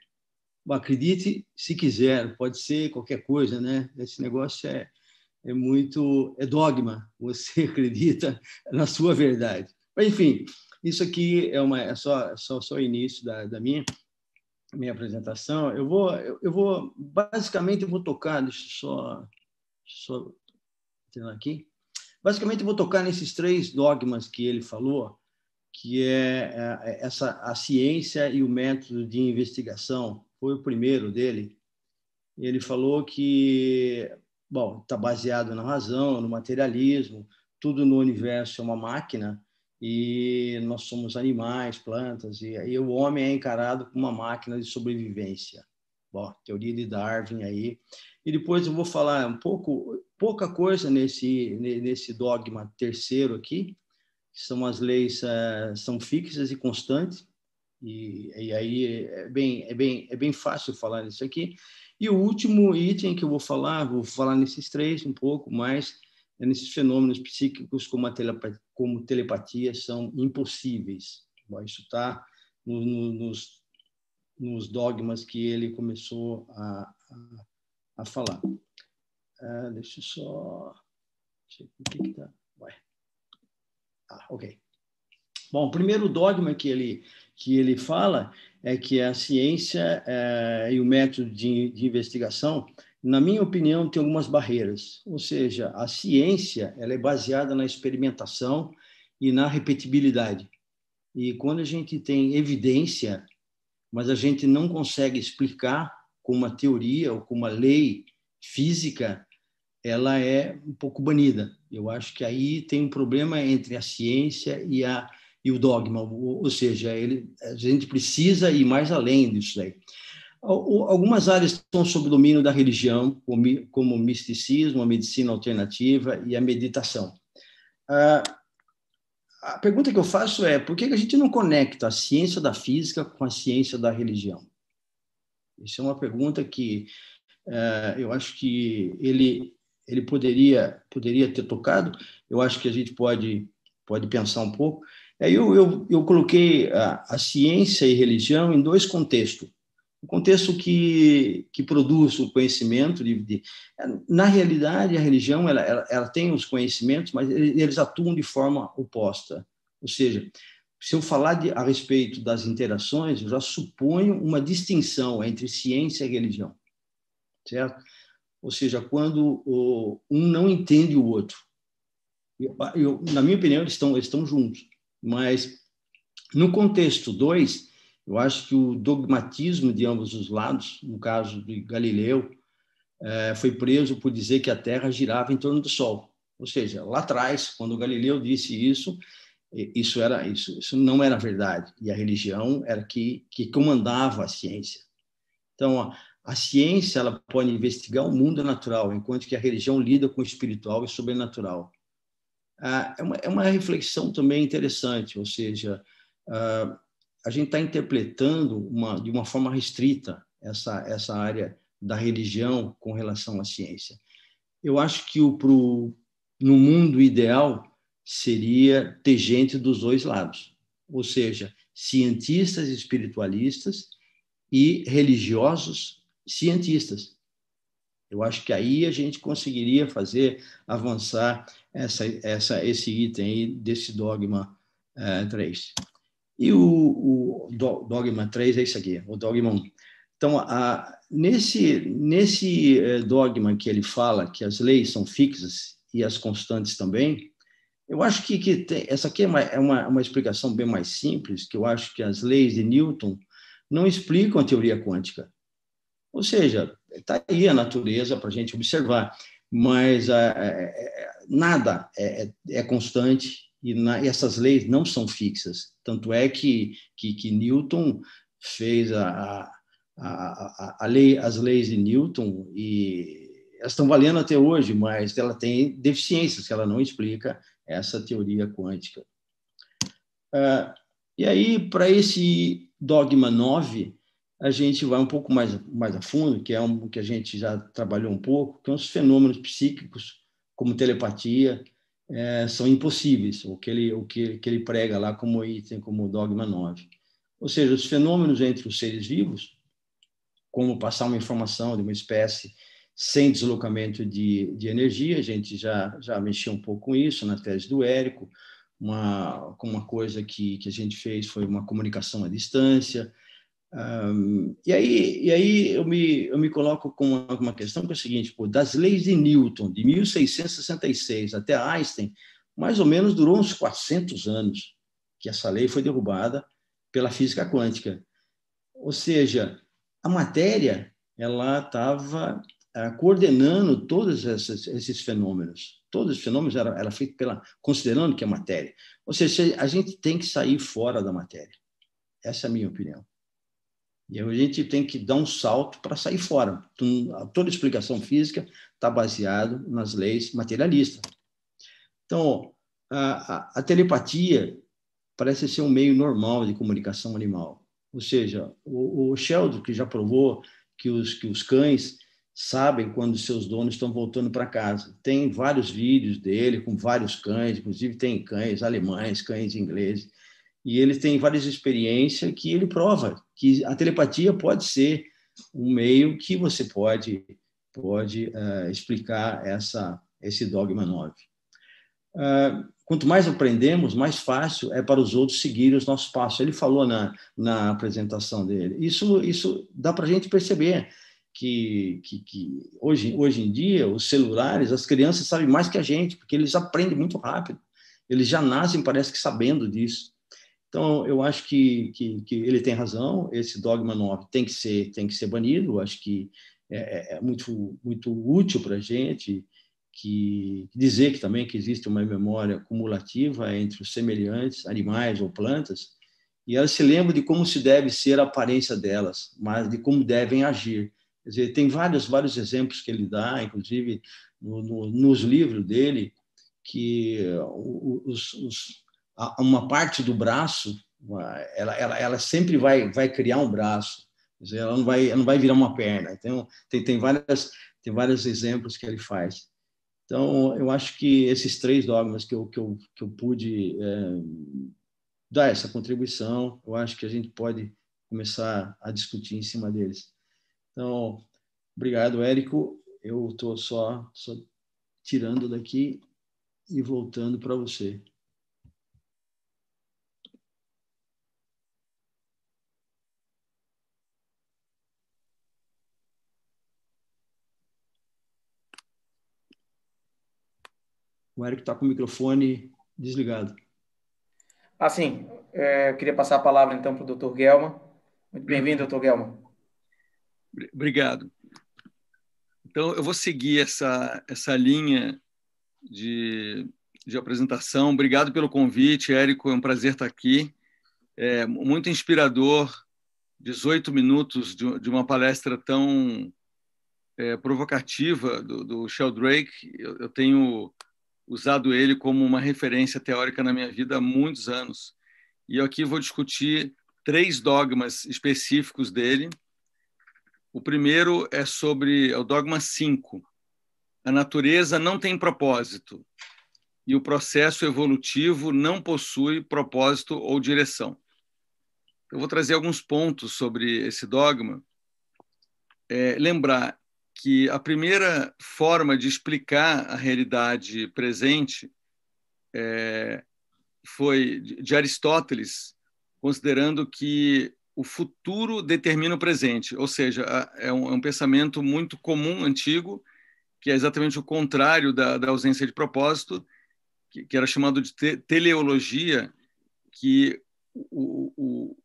acredite se quiser, pode ser qualquer coisa, né? Esse negócio é, é muito é dogma, você acredita na sua verdade. Mas, enfim, isso aqui é, uma, é só, é só, só o início da, da minha, minha apresentação. Eu vou, eu, eu vou, basicamente, eu vou tocar, deixa eu só, só aqui. Basicamente, eu vou tocar nesses três dogmas que ele falou, que é, é, é essa a ciência e o método de investigação. Foi o primeiro dele. Ele falou que bom, está baseado na razão, no materialismo, tudo no universo é uma máquina e nós somos animais, plantas, e aí o homem é encarado como uma máquina de sobrevivência. Bom, teoria de Darwin aí. E depois eu vou falar um pouco, pouca coisa nesse, nesse dogma terceiro aqui, que são as leis eh, são fixas e constantes, e, e aí é bem, é, bem, é bem fácil falar nisso aqui. E o último item que eu vou falar, vou falar nesses três um pouco, mas é nesses fenômenos psíquicos como, a telepatia, como telepatia são impossíveis. isso está no, no, nos, nos, dogmas que ele começou a, a, a falar. É, deixa eu só. o que está. Ah, ok. Bom, o primeiro dogma que ele que ele fala é que a ciência é, e o método de, de, investigação, na minha opinião, tem algumas barreiras. Ou seja, a ciência ela é baseada na experimentação e na repetibilidade. E quando a gente tem evidência, mas a gente não consegue explicar com uma teoria ou com uma lei física, ela é um pouco banida. Eu acho que aí tem um problema entre a ciência e a e o dogma, ou, seja, ele, a gente precisa ir mais além disso aí. Algumas áreas estão sob o domínio da religião, como, o misticismo, a medicina alternativa e a meditação. Ah, a pergunta que eu faço é por que a gente não conecta a ciência da física com a ciência da religião? Isso é uma pergunta que é, eu acho que ele ele poderia poderia ter tocado. Eu acho que a gente pode pode pensar um pouco. Aí eu, eu, eu coloquei a, a, ciência e religião em dois contextos. O contexto que, que produz o conhecimento, de, de, na realidade, a religião ela, ela, ela tem os conhecimentos, mas eles atuam de forma oposta. Ou seja, se eu falar de, a respeito das interações, eu já suponho uma distinção entre ciência e religião, certo? Ou seja, quando o, um não entende o outro. Eu, eu, na minha opinião, eles estão, eles estão juntos. Mas, no contexto 2, eu acho que o dogmatismo de ambos os lados, no caso de Galileu, é, foi preso por dizer que a Terra girava em torno do Sol. Ou seja, lá atrás, quando Galileu disse isso, isso era isso, isso não era verdade. E a religião era que, que comandava a ciência. Então, a, a ciência ela pode investigar o mundo natural, enquanto que a religião lida com o espiritual e sobrenatural. Ah, é uma, é uma reflexão também interessante, ou seja, ah, a gente está interpretando uma, de uma forma restrita essa, essa área da religião com relação à ciência. Eu acho que o, pro, no mundo ideal seria ter gente dos dois lados, ou seja, cientistas espiritualistas e religiosos cientistas. Eu acho que aí a gente conseguiria fazer avançar essa, essa, esse item desse dogma uh, eh, 3. E o, o dogma 3 é isso aqui, o dogma 1. Então, nesse, nesse eh, dogma que ele fala que as leis são fixas e as constantes também, eu acho que, que tem, essa aqui é, uma, é uma, uma explicação bem mais simples, que eu acho que as leis de Newton não explicam a teoria quântica. Ou seja, está aí a natureza para a gente observar mas é, é, é, nada é, constante e, na, e, essas leis não são fixas. Tanto é que, que, que Newton fez a, a, a, a lei, as leis de Newton e elas estão valendo até hoje, mas ela tem deficiências que ela não explica essa teoria quântica. Uh, e aí, para esse dogma 9, a gente vai um pouco mais, mais a fundo, que é um que a gente já trabalhou um pouco, que é os fenômenos psíquicos, como telepatia, é, são impossíveis, o que, ele, o que que ele prega lá como item, como dogma 9. Ou seja, os fenômenos entre os seres vivos, como passar uma informação de uma espécie sem deslocamento de, de energia, a gente já, já mexeu um pouco com isso na tese do Érico, uma, uma coisa que, que a gente fez foi uma comunicação à distância, um, e aí, e aí eu, me, eu me coloco com uma, uma questão que é a seguinte: pô, das leis de Newton, de 1666 até Einstein, mais ou menos durou uns 400 anos que essa lei foi derrubada pela física quântica. Ou seja, a matéria ela estava eh, coordenando todos esses, esses, fenômenos. Todos os fenômenos era, era feito pela considerando que é matéria. Ou seja, a gente tem que sair fora da matéria. Essa é a minha opinião. E a gente tem que dar um salto para sair fora. Toda explicação física está baseada nas leis materialistas. Então, a, a, a, telepatia parece ser um meio normal de comunicação animal. Ou seja, o, o Sheldon, que já provou que os, que os cães sabem quando seus donos estão voltando para casa. Tem vários vídeos dele com vários cães, inclusive tem cães alemães, cães ingleses e ele tem várias experiências que ele prova que a telepatia pode ser um meio que você pode pode uh, explicar essa esse dogma 9. Uh, ah, quanto mais aprendemos, mais fácil é para os outros seguirem os nossos passos. Ele falou na, na apresentação dele. Isso, isso dá para a gente perceber que, que, que, hoje, hoje em dia, os celulares, as crianças sabem mais que a gente, porque eles aprendem muito rápido. Eles já nascem, parece que, sabendo disso. Então, eu acho que, que, que, ele tem razão, esse dogma 9 tem que ser, tem que ser banido, eu acho que é, é, é muito, muito útil para a gente que dizer que também que existe uma memória cumulativa entre os semelhantes, animais ou plantas, e elas se lembram de como se deve ser a aparência delas, mas de como devem agir. Quer dizer, tem vários, vários exemplos que ele dá, inclusive no, no, nos livros dele, que os, os uma parte do braço, ela, ela, ela sempre vai, vai criar um braço, dizer, ela não vai, ela não vai virar uma perna. Então, tem, tem, várias, tem vários exemplos que ele faz. Então, eu acho que esses três dogmas que eu, que eu, que eu pude é, dar essa contribuição, eu acho que a gente pode começar a discutir em cima deles. Então, obrigado, Érico. Eu estou só, só tirando daqui e voltando para você. O Érico está com o microfone desligado. Ah, sim. É, queria passar a palavra, então, para o doutor Gelman. Muito bem-vindo, doutor Gelman. Obrigado. Então, eu vou seguir essa, essa linha de, de apresentação. Obrigado pelo convite, Érico. É um prazer estar aqui. É muito inspirador 18 minutos de, de uma palestra tão é, provocativa do, do Sheldrake. Eu, eu tenho usado ele como uma referência teórica na minha vida há muitos anos. E eu aqui vou discutir três dogmas específicos dele. O primeiro é sobre é o dogma 5. A natureza não tem propósito e o processo evolutivo não possui propósito ou direção. Eu vou trazer alguns pontos sobre esse dogma. É, lembrar que a primeira forma de explicar a realidade presente é, foi de Aristóteles, considerando que o futuro determina o presente, ou seja, é um, é um pensamento muito comum, antigo, que é exatamente o contrário da, da ausência de propósito, que, que, era chamado de te, teleologia, que o, o,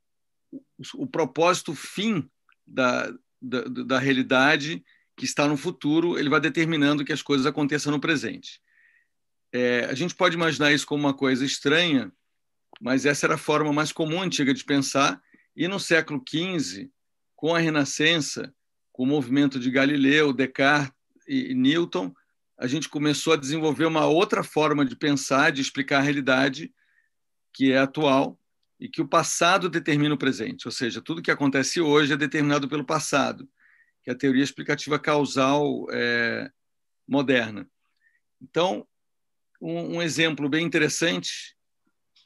o, o propósito fim da, da, da realidade que está no futuro, ele vai determinando que as coisas aconteçam no presente. É, a gente pode imaginar isso como uma coisa estranha, mas essa era a forma mais comum antiga de pensar, e no século XV, com a Renascença, com o movimento de Galileu, Descartes e Newton, a gente começou a desenvolver uma outra forma de pensar, de explicar a realidade que é atual e que o passado determina o presente, ou seja, tudo que acontece hoje é determinado pelo passado que é a teoria explicativa causal é, moderna. Então, um, um, exemplo bem interessante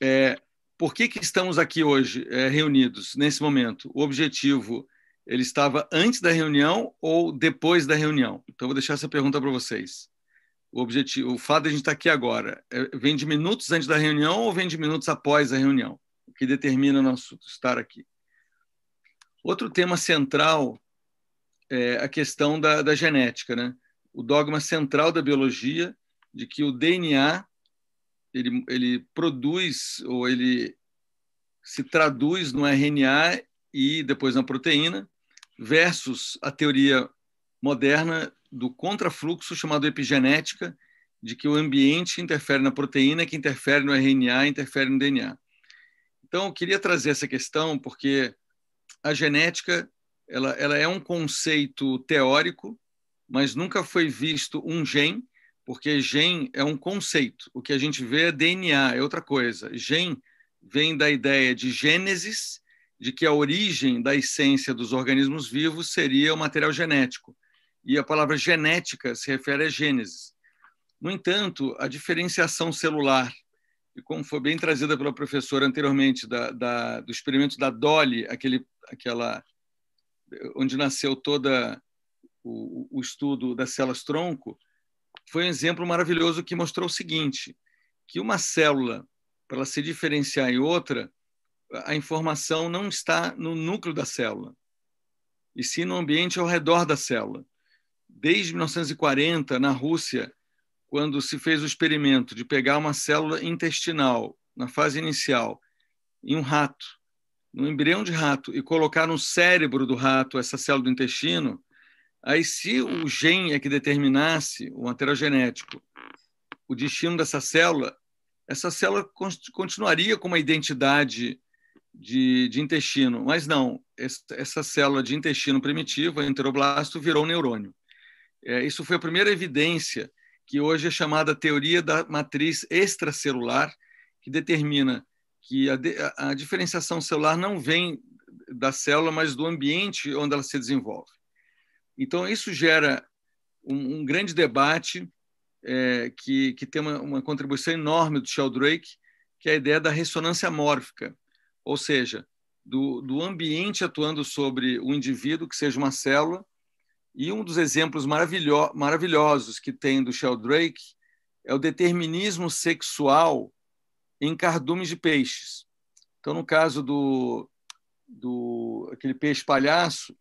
é por que, que estamos aqui hoje é, reunidos nesse momento? O objetivo ele estava antes da reunião ou depois da reunião? Então, vou deixar essa pergunta para vocês. O objetivo, o fato de a gente estar aqui agora, é, vem de minutos antes da reunião ou vem de minutos após a reunião? O que determina nosso estar aqui? Outro tema central é, a questão da, da genética, né? o dogma central da biologia de que o DNA ele, ele produz ou ele se traduz no RNA e depois na proteína, versus a teoria moderna do contrafluxo chamado epigenética, de que o ambiente interfere na proteína, que interfere no RNA, interfere no DNA. Então, eu queria trazer essa questão porque a genética ela, ela é um conceito teórico, mas nunca foi visto um gene, porque gene é um conceito. O que a gente vê é DNA, é outra coisa. gen vem da ideia de gênesis, de que a origem da essência dos organismos vivos seria o material genético. E a palavra genética se refere a gênesis. No entanto, a diferenciação celular, e como foi bem trazida pela professora anteriormente, da, da, do experimento da Dolly, aquele, aquela onde nasceu toda o, o estudo das células tronco, foi um exemplo maravilhoso que mostrou o seguinte: que uma célula, para se diferenciar em outra, a informação não está no núcleo da célula, e sim no ambiente ao redor da célula. Desde 1940, na Rússia, quando se fez o experimento de pegar uma célula intestinal, na fase inicial, em um rato, no embrião de rato e colocar no cérebro do rato essa célula do intestino, aí se o gene é que determinasse, o anterogenético, o destino dessa célula, essa célula continuaria com uma identidade de, de intestino, mas não, essa célula de intestino primitivo, enteroblasto, virou um neurônio. É, isso foi a primeira evidência que hoje é chamada teoria da matriz extracelular, que determina que a, a, diferenciação celular não vem da célula, mas do ambiente onde ela se desenvolve. Então, isso gera um, um grande debate é, que, que tem uma, uma contribuição enorme do Sheldrake, que é a ideia da ressonância mórfica, ou seja, do, do ambiente atuando sobre o indivíduo, que seja uma célula, e um dos exemplos maravilho maravilhosos que tem do Sheldrake é o determinismo sexual em cardumes de peixes. Então, no caso do, do aquele peixe palhaço,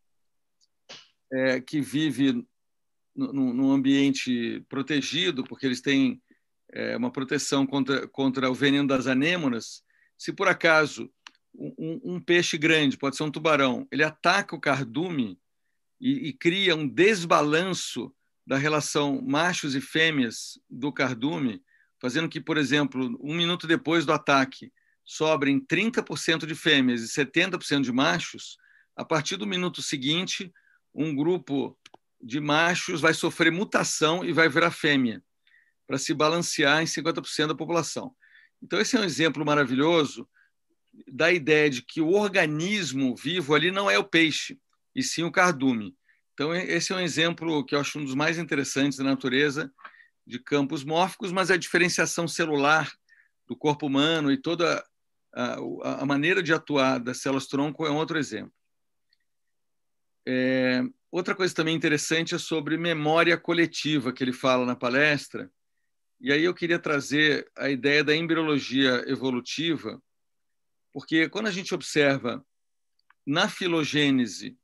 é, que vive num ambiente protegido, porque eles têm é, uma proteção contra, contra o veneno das anêmonas, se por acaso um, um, peixe grande, pode ser um tubarão, ele ataca o cardume e, e cria um desbalanço da relação machos e fêmeas do cardume, fazendo que, por exemplo, um minuto depois do ataque, sobrem 30% de fêmeas e 70% de machos, a partir do minuto seguinte, um grupo de machos vai sofrer mutação e vai virar fêmea, para se balancear em 50% da população. Então, esse é um exemplo maravilhoso da ideia de que o organismo vivo ali não é o peixe, e sim o cardume. Então, esse é um exemplo que eu acho um dos mais interessantes da natureza de campos mórficos, mas a diferenciação celular do corpo humano e toda a, a maneira de atuar das células-tronco é um outro exemplo. É, outra coisa também interessante é sobre memória coletiva, que ele fala na palestra. E aí eu queria trazer a ideia da embriologia evolutiva, porque quando a gente observa na filogênese,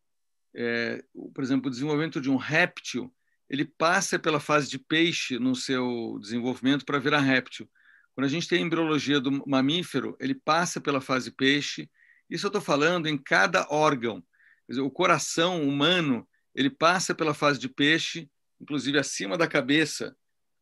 é, por exemplo, o desenvolvimento de um réptil, ele passa pela fase de peixe no seu desenvolvimento para virar réptil. Quando a gente tem a embriologia do mamífero, ele passa pela fase peixe. Isso eu estou falando em cada órgão. Dizer, o coração humano ele passa pela fase de peixe, inclusive acima da cabeça.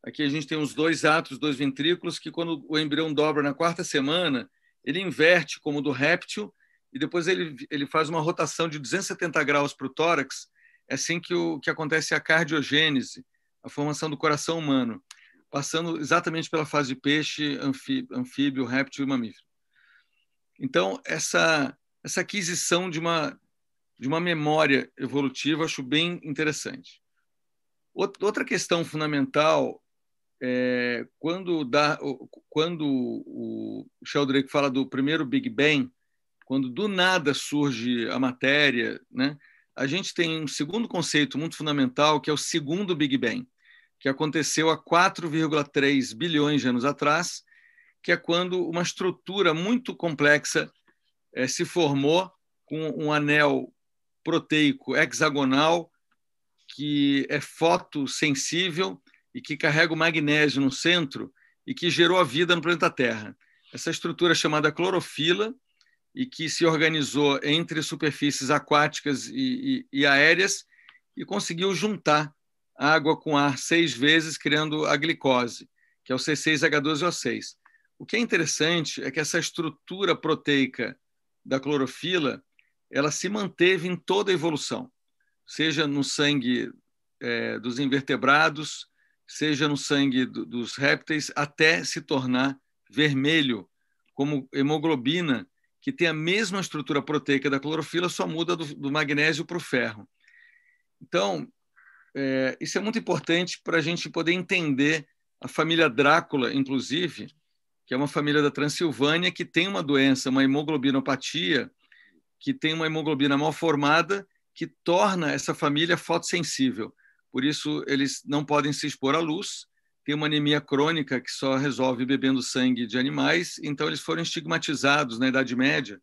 Aqui a gente tem os dois atos, dois ventrículos, que quando o embrião dobra na quarta semana, ele inverte como do réptil e depois ele, ele faz uma rotação de 270 graus para o tórax é assim que, o, que acontece a cardiogênese, a formação do coração humano, passando exatamente pela fase de peixe, anfíbio, anfíbio réptil e mamífero. Então, essa, essa aquisição de uma, de uma memória evolutiva acho bem interessante. Outra questão fundamental é, quando, dá, quando o Sheldrake fala do primeiro Big Bang, quando do nada surge a matéria, né? a gente tem um segundo conceito muito fundamental, que é o segundo Big Bang, que aconteceu há 4,3 bilhões de anos atrás, que é quando uma estrutura muito complexa eh, se formou com um anel proteico hexagonal que é fotossensível e que carrega o magnésio no centro e que gerou a vida no planeta Terra. Essa estrutura é chamada clorofila, e que se organizou entre superfícies aquáticas e, e, e aéreas e conseguiu juntar água com ar seis vezes, criando a glicose, que é o C6H12O6. O que é interessante é que essa estrutura proteica da clorofila ela se manteve em toda a evolução, seja no sangue é, dos invertebrados, seja no sangue do, dos répteis, até se tornar vermelho, como hemoglobina que tem a mesma estrutura proteica da clorofila, só muda do, do magnésio para o ferro. Então, é, isso é muito importante para a gente poder entender a família Drácula, inclusive, que é uma família da Transilvânia que tem uma doença, uma hemoglobinopatia, que tem uma hemoglobina mal formada, que torna essa família fotossensível. Por isso, eles não podem se expor à luz tem uma anemia crônica que só resolve bebendo sangue de animais, então eles foram estigmatizados na Idade Média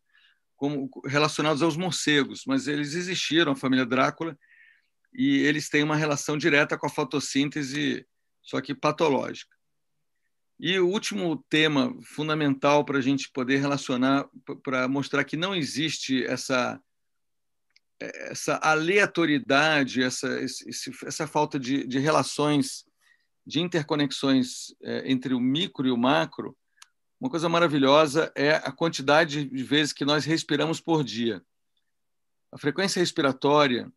como relacionados aos morcegos, mas eles existiram, a família Drácula, e eles têm uma relação direta com a fotossíntese, só que patológica. E o último tema fundamental para a gente poder relacionar, para mostrar que não existe essa essa aleatoriedade, essa, esse, essa falta de, de relações de interconexões é, entre o micro e o macro, uma coisa maravilhosa é a quantidade de vezes que nós respiramos por dia. A frequência respiratória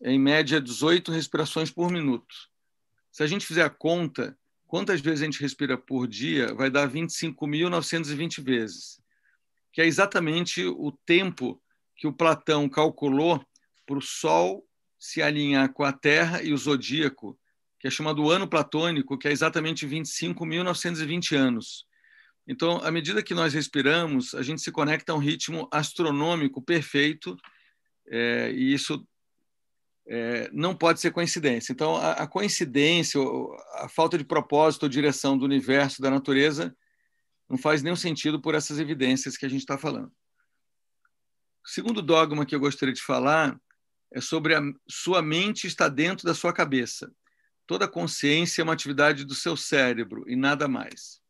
é, em média, 18 respirações por minuto. Se a gente fizer a conta, quantas vezes a gente respira por dia, vai dar 25.920 vezes, que é exatamente o tempo que o Platão calculou para o Sol se alinhar com a Terra e o zodíaco que é chamado Ano Platônico, que é exatamente 25.920 anos. Então, à medida que nós respiramos, a gente se conecta a um ritmo astronômico perfeito, é, e isso é, não pode ser coincidência. Então, a, a, coincidência, a falta de propósito ou direção do universo, da natureza, não faz nenhum sentido por essas evidências que a gente está falando. O segundo dogma que eu gostaria de falar é sobre a sua mente está dentro da sua cabeça. Toda consciência é uma atividade do seu cérebro e nada mais.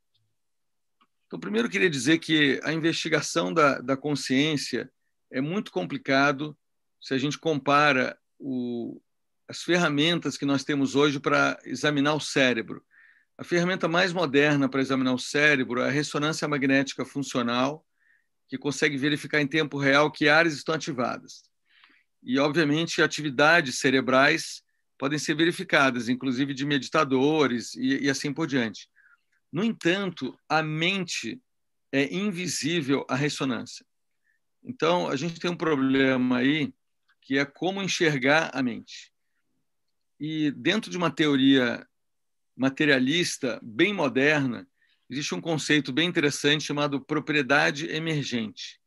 Então, primeiro queria dizer que a investigação da, da consciência é muito complicado se a gente compara o, as ferramentas que nós temos hoje para examinar o cérebro. A ferramenta mais moderna para examinar o cérebro é a ressonância magnética funcional, que consegue verificar em tempo real que áreas estão ativadas. E, obviamente, atividades cerebrais podem ser verificadas, inclusive de meditadores e, e assim por diante. No entanto, a mente é invisível à ressonância. Então, a gente tem um problema aí que é como enxergar a mente. E dentro de uma teoria materialista bem moderna, existe um conceito bem interessante chamado propriedade emergente,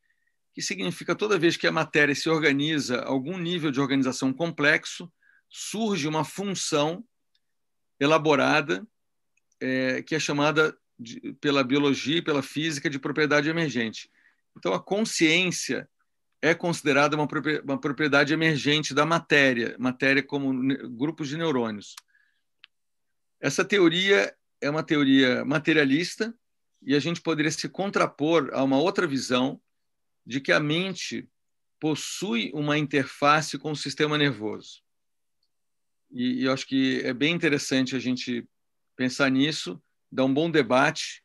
que significa toda vez que a matéria se organiza, algum nível de organização complexo, surge uma função elaborada é, que é chamada de, pela biologia e pela física de propriedade emergente. Então, a consciência é considerada uma, uma propriedade emergente da matéria, matéria como grupos de neurônios. Essa teoria é uma teoria materialista e a gente poderia se contrapor a uma outra visão de que a mente possui uma interface com o sistema nervoso. E, e eu acho que é bem interessante a gente pensar nisso, dar um bom debate.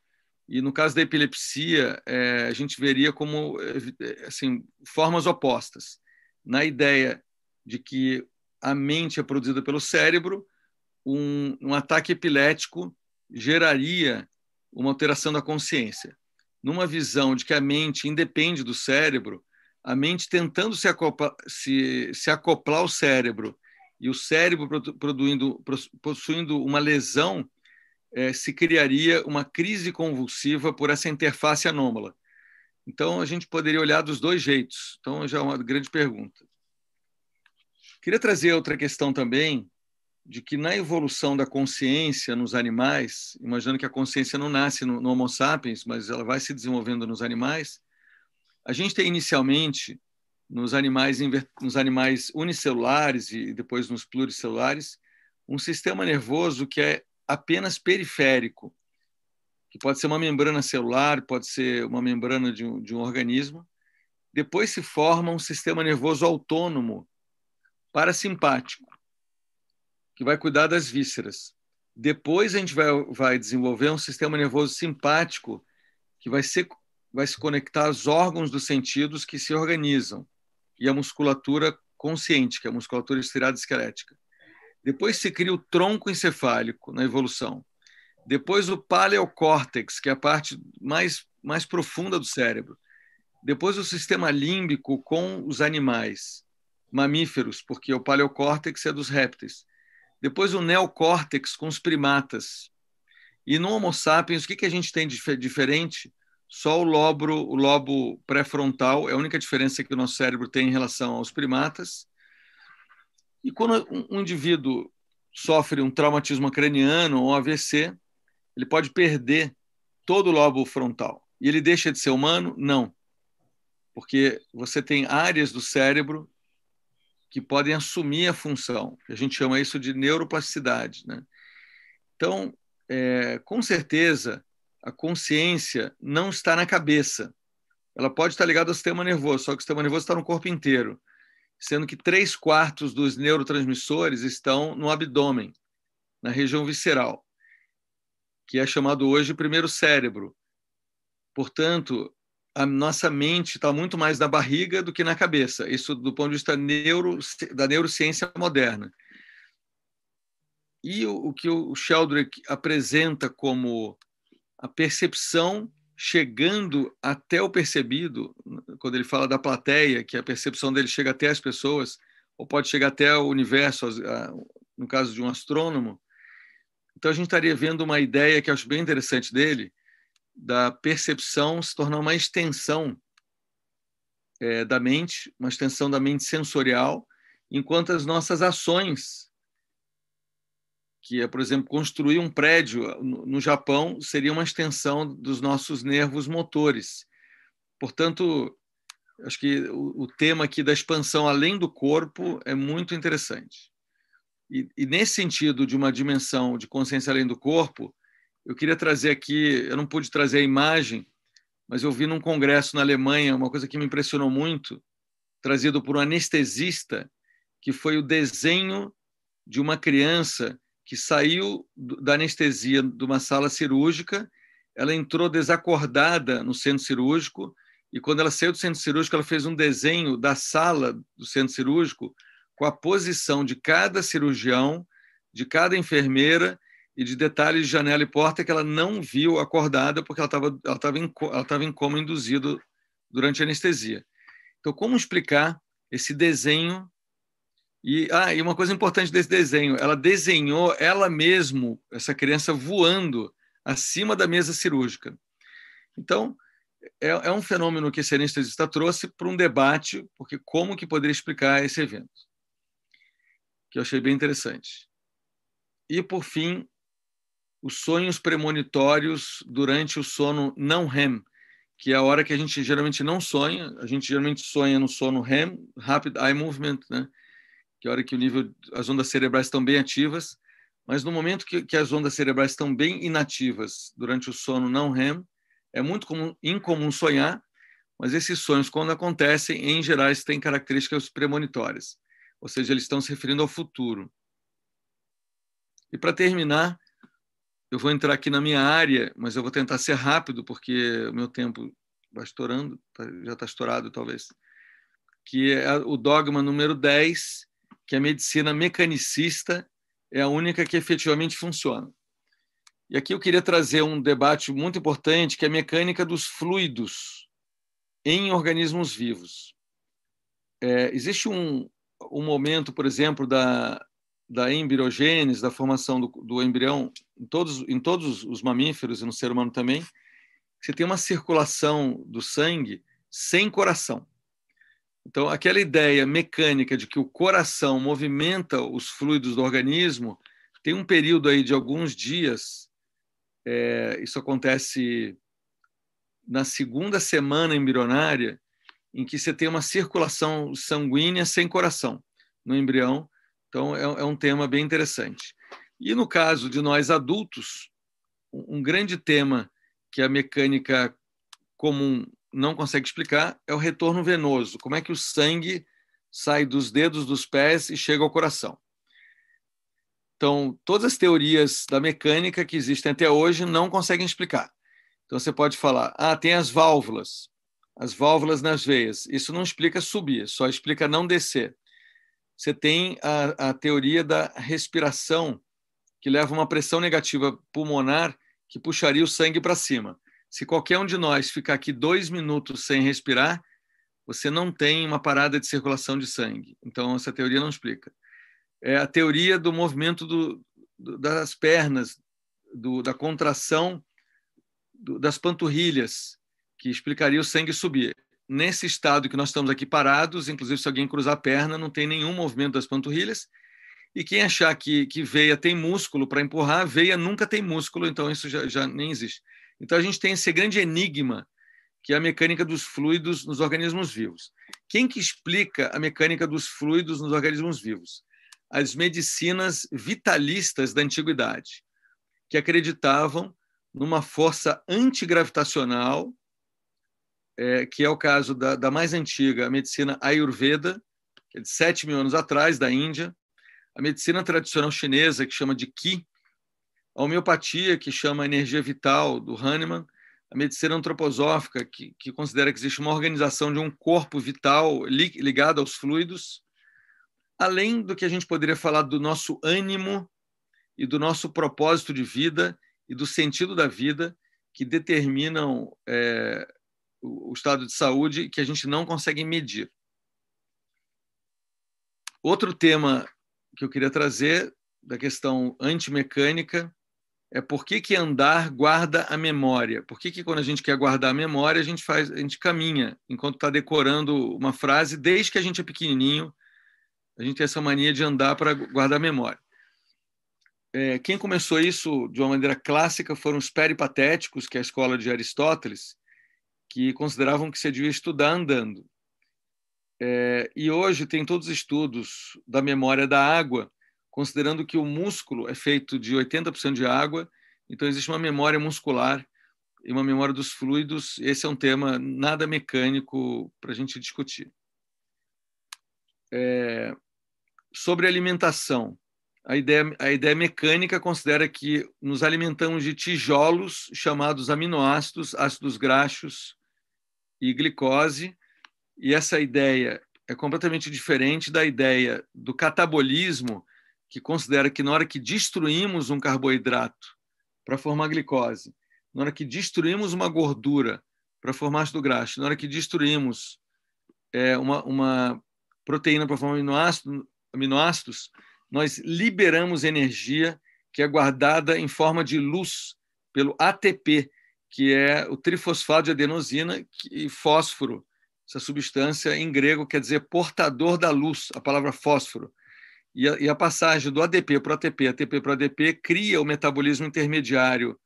E no caso da epilepsia, é, a gente veria como é, é, assim, formas opostas. Na ideia de que a mente é produzida pelo cérebro, um, um ataque epilético geraria uma alteração da consciência. Numa visão de que a mente independe do cérebro, a mente tentando se acopla se, se acoplar ao cérebro e o cérebro produindo, possuindo uma lesão, eh, se criaria uma crise convulsiva por essa interface anômala. Então, a gente poderia olhar dos dois jeitos. Então, já é uma grande pergunta. Queria trazer outra questão também, de que na evolução da consciência nos animais, imaginando que a consciência não nasce no, no Homo sapiens, mas ela vai se desenvolvendo nos animais, a gente tem inicialmente nos animais, nos animais unicelulares e depois nos pluricelulares, um sistema nervoso que é apenas periférico, que pode ser uma membrana celular, pode ser uma membrana de um, de um organismo. Depois se forma um sistema nervoso autônomo, parasimpático, que vai cuidar das vísceras. Depois a gente vai, vai desenvolver um sistema nervoso simpático, que vai, ser, vai se conectar aos órgãos dos sentidos que se organizam e a musculatura consciente, que é a musculatura estirada esquelética. Depois se cria o tronco encefálico na evolução. Depois o paleocórtex, que é a parte mais, mais profunda do cérebro. Depois o sistema límbico com os animais, mamíferos, porque o paleocórtex é dos répteis. Depois o neocórtex com os primatas. E no Homo sapiens, o que, que a gente tem de diferente? Só o lobo, o lobo pré-frontal é a única diferença que o nosso cérebro tem em relação aos primatas. E quando um indivíduo sofre um traumatismo craniano ou AVC, ele pode perder todo o lobo frontal. E ele deixa de ser humano? Não. Porque você tem áreas do cérebro que podem assumir a função. A gente chama isso de neuroplasticidade. Né? Então, é, com certeza, a consciência não está na cabeça. Ela pode estar ligada ao sistema nervoso, só que o sistema nervoso está no corpo inteiro, sendo que três quartos dos neurotransmissores estão no abdômen, na região visceral, que é chamado hoje o primeiro cérebro. Portanto, a nossa mente está muito mais na barriga do que na cabeça. Isso do ponto de vista neuro, da neurociência moderna. E o, o que o Sheldrake apresenta como a percepção chegando até o percebido, quando ele fala da plateia, que a percepção dele chega até as pessoas, ou pode chegar até o universo, no caso de um astrônomo. Então a gente estaria vendo uma ideia que eu acho bem interessante dele, da percepção se tornar uma extensão é, da mente, uma extensão da mente sensorial, enquanto as nossas ações que é, por exemplo, construir um prédio eh, no Japão seria uma extensão dos nossos nervos motores. Portanto, acho que o, tema aqui da expansão além do corpo é muito interessante. E, e nesse sentido de uma dimensão de consciência além do corpo, eu queria trazer aqui, eu não pude trazer a imagem, mas eu vi num congresso na Alemanha uma coisa que me impressionou muito, trazido por um anestesista, que foi o desenho de uma criança que saiu da anestesia de uma sala cirúrgica, ela entrou desacordada no centro cirúrgico e quando ela saiu do centro cirúrgico, ela fez um desenho da sala do centro cirúrgico com a posição de cada cirurgião, de cada enfermeira e de detalhes de janela e porta que ela não viu acordada porque ela estava ela tava em, ela tava em coma induzido durante a anestesia. Então, como explicar esse desenho e, ah, e uma coisa importante desse desenho, ela desenhou ela mesmo, essa criança voando acima da mesa cirúrgica. Então, é, é um fenômeno que esse anestesista trouxe para um debate, porque como que poderia explicar esse evento? Que eu achei bem interessante. E, por fim, os sonhos premonitórios durante o sono não REM, que é a hora que a gente geralmente não sonha, a gente geralmente sonha no sono REM, Rapid Eye Movement, né? que é a hora que o nível, as ondas cerebrais estão bem ativas, mas no momento que, que as ondas cerebrais estão bem inativas durante o sono não REM, é muito comum, incomum sonhar, mas esses sonhos, quando acontecem, em geral, têm características premonitórias, ou seja, eles estão se referindo ao futuro. E para terminar, eu vou entrar aqui na minha área, mas eu vou tentar ser rápido, porque o meu tempo vai estourando, tá, já está estourado talvez, que é o dogma número 10, que a medicina mecanicista é a única que efetivamente funciona. E aqui eu queria trazer um debate muito importante, que é a mecânica dos fluidos em organismos vivos. É, existe um, um momento, por exemplo, da, da embriogênese, da formação do, do embrião, em todos, em todos os mamíferos e no ser humano também, você tem uma circulação do sangue sem coração. Então, aquela ideia mecânica de que o coração movimenta os fluidos do organismo tem um período aí de alguns dias. É, isso acontece na segunda semana embrionária, em que você tem uma circulação sanguínea sem coração no embrião. Então, é, é um tema bem interessante. E no caso de nós adultos, um grande tema que a mecânica comum não consegue explicar é o retorno venoso. Como é que o sangue sai dos dedos dos pés e chega ao coração? Então, todas as teorias da mecânica que existem até hoje não conseguem explicar. Então, você pode falar: ah, tem as válvulas, as válvulas nas veias. Isso não explica subir, só explica não descer. Você tem a, a teoria da respiração, que leva uma pressão negativa pulmonar que puxaria o sangue para cima. Se qualquer um de nós ficar aqui dois minutos sem respirar, você não tem uma parada de circulação de sangue. Então, essa teoria não explica. É a teoria do movimento do, do, das pernas, do, da contração das panturrilhas, que explicaria o sangue subir. Nesse estado que nós estamos aqui parados, inclusive se alguém cruzar a perna, não tem nenhum movimento das panturrilhas. E quem achar que, que veia tem músculo para empurrar, veia nunca tem músculo, então isso já, já nem existe. Então a gente tem esse grande enigma que é a mecânica dos fluidos nos organismos vivos. Quem que explica a mecânica dos fluidos nos organismos vivos? As medicinas vitalistas da antiguidade, que acreditavam numa força antigravitacional, é, que é o caso da, da mais antiga, a medicina Ayurveda, que é de 7 mil anos atrás, da Índia, a medicina tradicional chinesa, que chama de Qi, a homeopatia, que chama energia vital, do Hahnemann, a medicina antroposófica, que, que considera que existe uma organização de um corpo vital li, ligado aos fluidos, além do que a gente poderia falar do nosso ânimo e do nosso propósito de vida e do sentido da vida, que determinam é, o estado de saúde que a gente não consegue medir. Outro tema que eu queria trazer da questão antimecânica é por que, que andar guarda a memória? Por que, que quando a gente quer guardar a memória, a gente faz, a gente caminha enquanto está decorando uma frase, desde que a gente é pequenininho, a gente tem essa mania de andar para guardar a memória. É, quem começou isso de uma maneira clássica foram os peripatéticos, que é a escola de Aristóteles, que consideravam que você devia estudar andando. É, e hoje tem todos os estudos da memória da água, considerando que o músculo é feito de 80% de água, então existe uma memória muscular e uma memória dos fluidos. Esse é um tema nada mecânico para a gente discutir. É... sobre alimentação, a ideia, a ideia mecânica considera que nos alimentamos de tijolos chamados aminoácidos, ácidos graxos e glicose, e essa ideia é completamente diferente da ideia do catabolismo, que considera que na hora que destruímos um carboidrato para formar glicose, na hora que destruímos uma gordura para formar ácido graxo, na hora que destruímos é, uma, uma proteína para formar aminoácido, aminoácidos, nós liberamos energia que é guardada em forma de luz pelo ATP, que é o trifosfato de adenosina e fósforo. Essa substância em grego quer dizer portador da luz, a palavra fósforo. E a, e a passagem do ADP para o ATP, ATP para o ADP, cria o metabolismo intermediário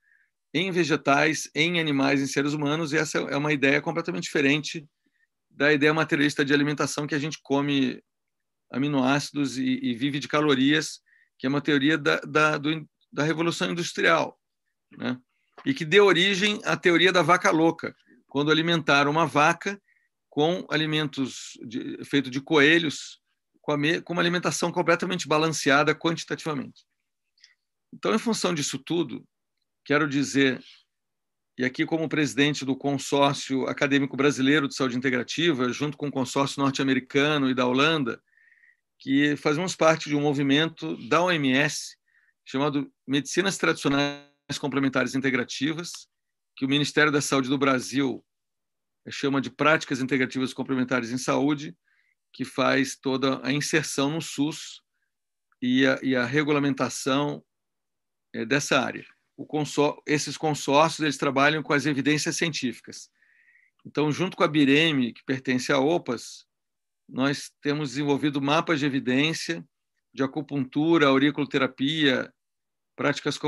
em vegetais, em animais, em seres humanos, e essa é uma ideia completamente diferente da ideia materialista de alimentação que a gente come aminoácidos e, e vive de calorias, que é uma teoria da, da, do, da Revolução Industrial, né? e que deu origem à teoria da vaca louca, quando alimentaram uma vaca com alimentos de, feito de coelhos com, a, com uma alimentação completamente balanceada quantitativamente. Então, em função disso tudo, quero dizer, e aqui como presidente do Consórcio Acadêmico Brasileiro de Saúde Integrativa, junto com o consórcio norte-americano e da Holanda, que fazemos parte de um movimento da OMS chamado Medicinas Tradicionais Complementares Integrativas, que o Ministério da Saúde do Brasil chama de Práticas Integrativas Complementares em Saúde, que faz toda a inserção no SUS e a, e a regulamentação é, dessa área. Consor, esses consórcios eles trabalham com as evidências científicas. Então, junto com a Bireme, que pertence à OPAS, nós temos desenvolvido mapas de evidência de acupuntura, auriculoterapia, práticas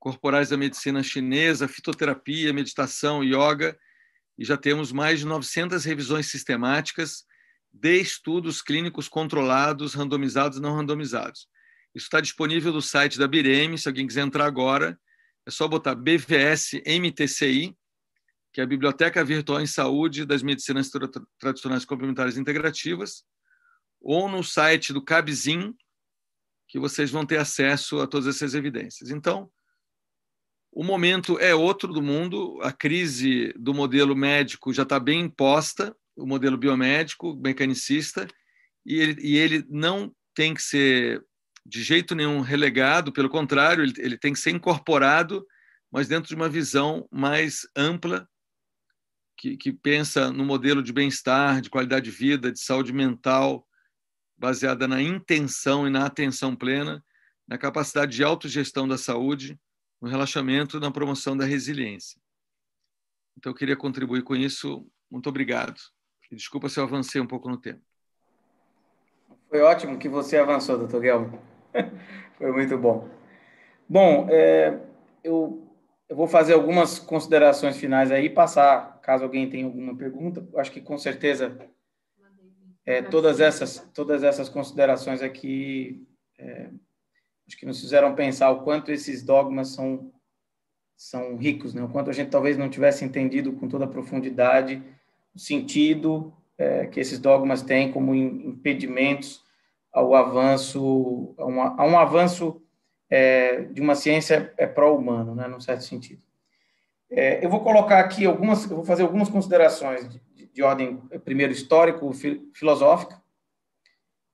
corporais da medicina chinesa, fitoterapia, meditação, yoga, e já temos mais de 900 revisões sistemáticas de estudos clínicos controlados, randomizados e não randomizados. Isso está disponível no site da Bireme, se alguém quiser entrar agora, é só botar BVS MTCI, que é a Biblioteca Virtual em Saúde das Medicinas Tradicionais Complementares Integrativas, ou no site do CABZIM, que vocês vão ter acesso a todas essas evidências. Então, o momento é outro do mundo, a crise do modelo médico já está bem imposta, o modelo biomédico, mecanicista, e ele, e ele não tem que ser de jeito nenhum relegado, pelo contrário, ele, ele tem que ser incorporado, mas dentro de uma visão mais ampla, que, que pensa no modelo de bem-estar, de qualidade de vida, de saúde mental, baseada na intenção e na atenção plena, na capacidade de autogestão da saúde, no relaxamento e na promoção da resiliência. Então, eu queria contribuir com isso. Muito obrigado. Desculpa se eu avancei um pouco no tempo. Foi ótimo que você avançou, doutor Guilherme. Foi muito bom. Bom, é, eu, eu, vou fazer algumas considerações finais aí, passar, caso alguém tenha alguma pergunta. Acho que com certeza é, todas, essas, todas essas considerações aqui é, acho que nos fizeram pensar o quanto esses dogmas são, são ricos, né? o quanto a gente talvez não tivesse entendido com toda a profundidade o sentido é, que esses dogmas têm como impedimentos ao avanço, a, uma, a um avanço é, de uma ciência é, pró-humana, né, num certo sentido. É, eu vou colocar aqui algumas, vou fazer algumas considerações de, de ordem, é, primeiro, histórico, fil, filosófica,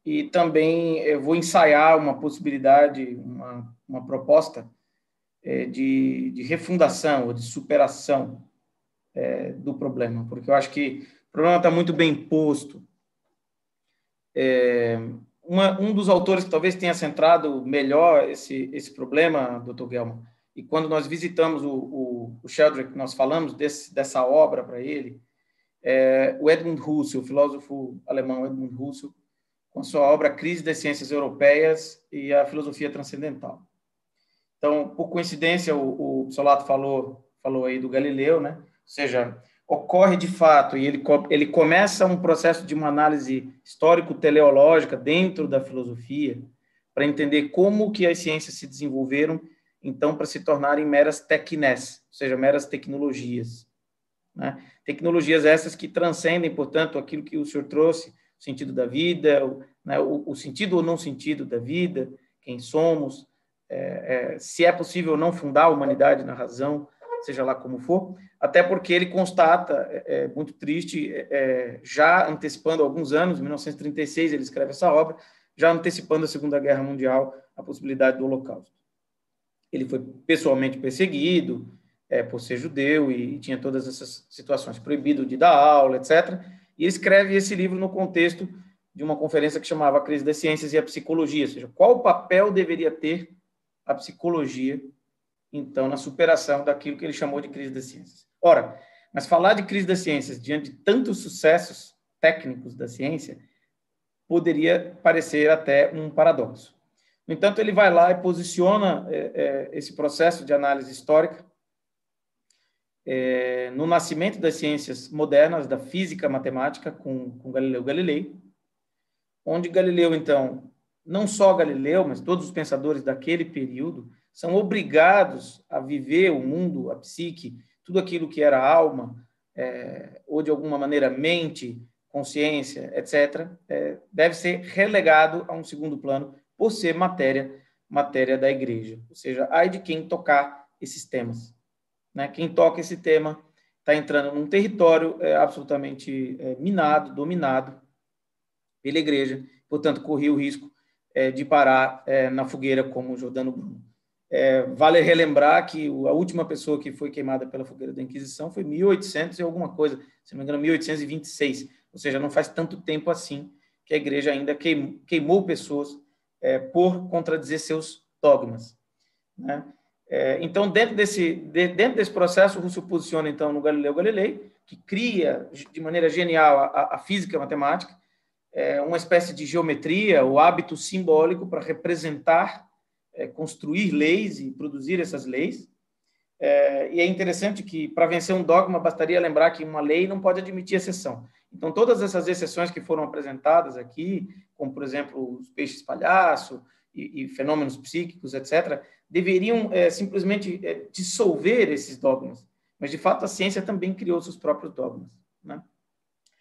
e também eu vou ensaiar uma possibilidade, uma, uma proposta é, de, de refundação ou de superação é, do problema, porque eu acho que o problema está muito bem posto. É, uma, um dos autores que talvez tenha centrado melhor esse, esse problema, Dr. Gelman, e quando nós visitamos o, o, o Sheldrick, nós falamos desse, dessa obra para ele, é, o Edmund Husserl, o filósofo alemão Edmund Husserl, com sua obra Crise das Ciências Europeias e a Filosofia Transcendental. Então, por coincidência, o, o Solato falou, falou aí do Galileu, né? seja, ocorre de fato e ele, ele começa um processo de uma análise histórico-teleológica dentro da filosofia para entender como que as ciências se desenvolveram, então, para se tornarem meras tecnés, ou seja, meras tecnologias. Né? Tecnologias essas que transcendem, portanto, aquilo que o senhor trouxe, o sentido da vida, o, né, o, o sentido ou não sentido da vida, quem somos, é, é, se é possível ou não fundar a humanidade na razão, seja lá como for, até porque ele constata, é, é muito triste, é, é, já antecipando alguns anos, em 1936 ele escreve essa obra, já antecipando a Segunda Guerra Mundial, a possibilidade do Holocausto. Ele foi pessoalmente perseguido é, por ser judeu e, e tinha todas essas situações, proibido de dar aula, etc. E escreve esse livro no contexto de uma conferência que chamava A Crise das Ciências e a Psicologia, ou seja, qual papel deveria ter a psicologia então, na superação daquilo que ele chamou de crise das ciências. Ora, mas falar de crise das ciências diante de tantos sucessos técnicos da ciência poderia parecer até um paradoxo. No entanto, ele vai lá e posiciona é, é, esse processo de análise histórica é, no nascimento das ciências modernas, da física matemática, com, com Galileu Galilei, onde Galileu, então, não só Galileu, mas todos os pensadores daquele período, são obrigados a viver o mundo, a psique, tudo aquilo que era alma, é, ou de alguma maneira mente, consciência, etc., é, deve ser relegado a um segundo plano por ser matéria matéria da igreja. Ou seja, ai de quem tocar esses temas. Né? Quem toca esse tema está entrando num território é, absolutamente é, minado, dominado pela igreja, portanto, corria o risco é, de parar é, na fogueira como Jordano Bruno. É, vale relembrar que a última pessoa que foi queimada pela fogueira da Inquisição foi 1800 e alguma coisa, se não me engano, 1826. Ou seja, não faz tanto tempo assim que a igreja ainda queimou, queimou pessoas é, por contradizer seus dogmas. Né? É, então, dentro desse, de, dentro desse processo, o Russo posiciona então no Galileu Galilei, que cria de maneira genial a, a física a matemática, é, uma espécie de geometria, o hábito simbólico para representar é, construir leis e produzir essas leis. É, e é interessante que, para vencer um dogma, bastaria lembrar que uma lei não pode admitir exceção. Então, todas essas exceções que foram apresentadas aqui, como, por exemplo, os peixes palhaço e, e fenômenos psíquicos, etc., deveriam é, simplesmente é, dissolver esses dogmas. Mas, de fato, a ciência também criou seus próprios dogmas. Né?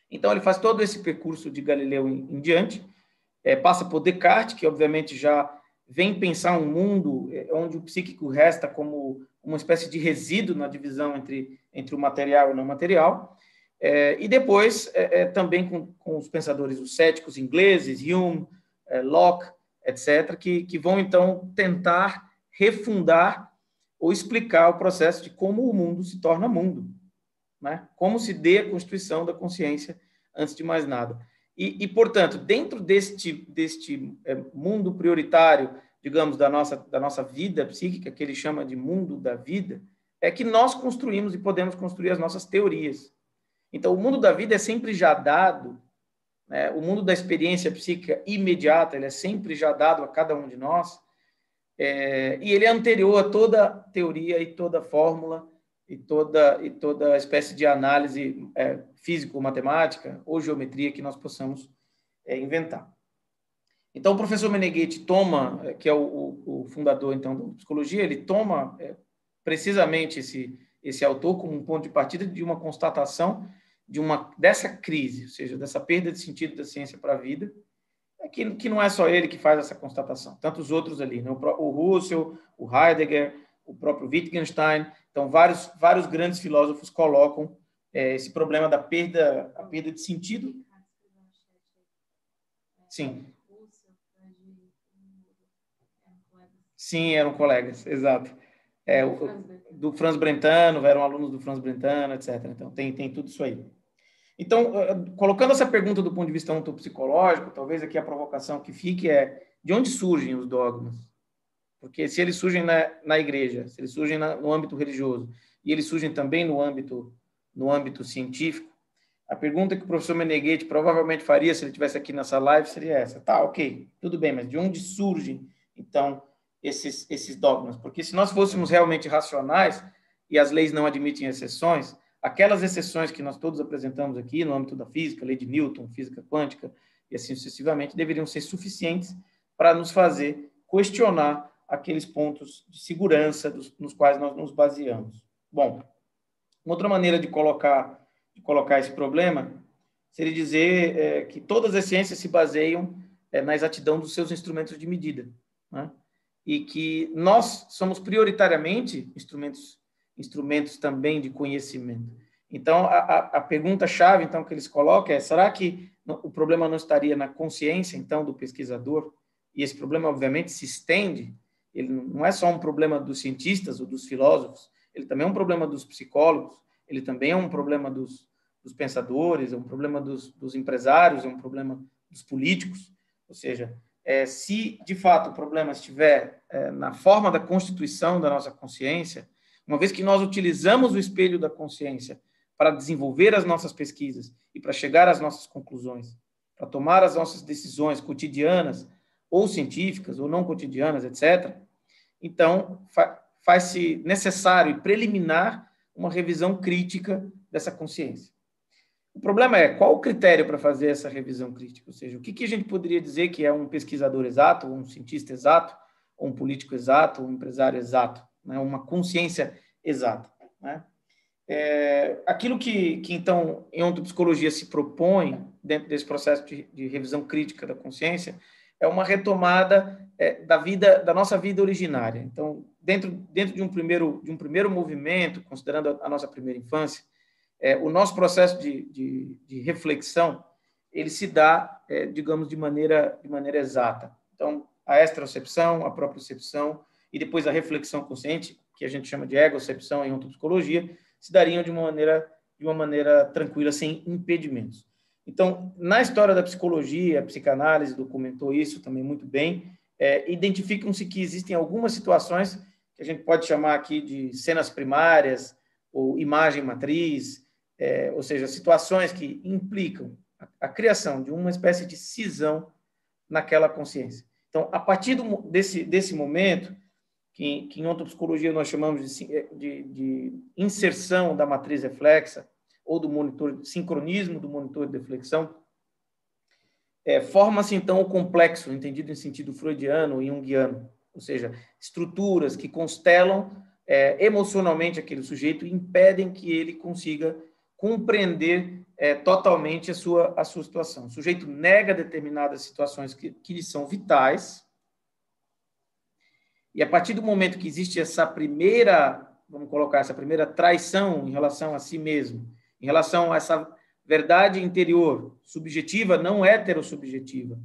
Então, ele faz todo esse percurso de Galileu em, em diante, é, passa por Descartes, que, obviamente, já vem pensar um mundo é, onde o psíquico resta como uma espécie de resíduo na divisão entre, entre o material e o não material. É, e depois, é, é também com, com, os pensadores os céticos ingleses, Hume, é, Locke, etc., que, que vão então tentar refundar ou explicar o processo de como o mundo se torna mundo, né? como se dê a constituição da consciência antes de mais nada. E, e portanto, dentro deste, deste é, mundo prioritário, digamos, da nossa, da nossa vida psíquica, que ele chama de mundo da vida, é que nós construímos e podemos construir as nossas teorias. Então, o mundo da vida é sempre já dado, né? o mundo da experiência psíquica imediata, ele é sempre já dado a cada um de nós, é, e ele é anterior a toda teoria e toda fórmula e toda, e toda espécie de análise é, físico-matemática ou geometria que nós possamos é, inventar. Então, o professor Meneghetti toma, é, que é o, o, o fundador então da psicologia, ele toma é, precisamente esse, esse autor como um ponto de partida de uma constatação de uma dessa crise, ou seja, dessa perda de sentido da ciência para a vida, é que, que não é só ele que faz essa constatação, tantos outros ali, né? o, o Russell, o Heidegger, o próprio Wittgenstein, então, vários, vários grandes filósofos colocam é, esse problema da perda, a perda de sentido. Sim. Sim, eram colegas, exato. É, o, do Franz Brentano, eram alunos do Franz Brentano, etc. Então, tem, tem tudo isso aí. Então, ah, colocando essa pergunta do ponto de vista ontopsicológico, talvez aqui a provocação que fique é de onde surgem os dogmas? Porque se eles surgem na, na igreja, se eles surgem na, no âmbito religioso e eles surgem também no âmbito, no âmbito científico, a pergunta que o professor Meneghetti provavelmente faria se ele estivesse aqui nessa live seria essa: tá, ok, tudo bem, mas de onde surgem, então, esses, esses dogmas? Porque se nós fôssemos realmente racionais e as leis não admitem exceções, aquelas exceções que nós todos apresentamos aqui no âmbito da física, lei de Newton, física quântica e assim sucessivamente, deveriam ser suficientes para nos fazer questionar aqueles pontos de segurança dos, nos quais nós nos baseamos. Bom, uma outra maneira de colocar, de colocar esse problema seria dizer é, que todas as ciências se baseiam é, na exatidão dos seus instrumentos de medida, né? e que nós somos prioritariamente instrumentos, instrumentos também de conhecimento. Então, a, a, a pergunta-chave então que eles colocam é: será que o problema não estaria na consciência então do pesquisador? E esse problema, obviamente, se estende ele não é só um problema dos cientistas ou dos filósofos, ele também é um problema dos psicólogos, ele também é um problema dos, dos pensadores, é um problema dos, dos, empresários, é um problema dos políticos. Ou seja, é, se de fato o problema estiver é, na forma da constituição da nossa consciência, uma vez que nós utilizamos o espelho da consciência para desenvolver as nossas pesquisas e para chegar às nossas conclusões, para tomar as nossas decisões cotidianas ou científicas, ou não cotidianas, etc., então fa faz-se necessário e preliminar uma revisão crítica dessa consciência. O problema é qual o critério para fazer essa revisão crítica, ou seja, o que, que a gente poderia dizer que é um pesquisador exato, ou um cientista exato, ou um político exato, ou um empresário exato, né? uma consciência exata. Né? É, aquilo que, que, então, em ontopsicologia se propõe dentro desse processo de, de revisão crítica da consciência é uma retomada é, da vida da nossa vida originária. Então, dentro, dentro de, um primeiro, de um primeiro movimento, considerando a, nossa primeira infância, é, o nosso processo de, de, de, reflexão ele se dá, é, digamos, de maneira, de maneira exata. Então, a extracepção, a propriocepção e depois a reflexão consciente, que a gente chama de egocepção em ontopsicologia, se dariam de uma maneira de uma maneira tranquila, sem impedimentos. Então, na história da psicologia, a psicanálise documentou isso também muito bem, é, identificam-se que existem algumas situações que a gente pode chamar aqui de cenas primárias ou imagem matriz, é, ou seja, situações que implicam a, a, criação de uma espécie de cisão naquela consciência. Então, a partir do, desse, desse momento, que, que, em ontopsicologia nós chamamos de, de, de inserção da matriz reflexa, ou do monitor de sincronismo do monitor de deflexão. É, Forma-se, então, o complexo, entendido em sentido freudiano e junguiano, ou seja, estruturas que constelam é, emocionalmente aquele sujeito e impedem que ele consiga compreender é, totalmente a sua, a sua situação. O sujeito nega determinadas situações que, que lhe são vitais, e a partir do momento que existe essa primeira, vamos colocar, essa primeira traição em relação a si mesmo, em relação a essa verdade interior subjetiva, não heterosubjetiva,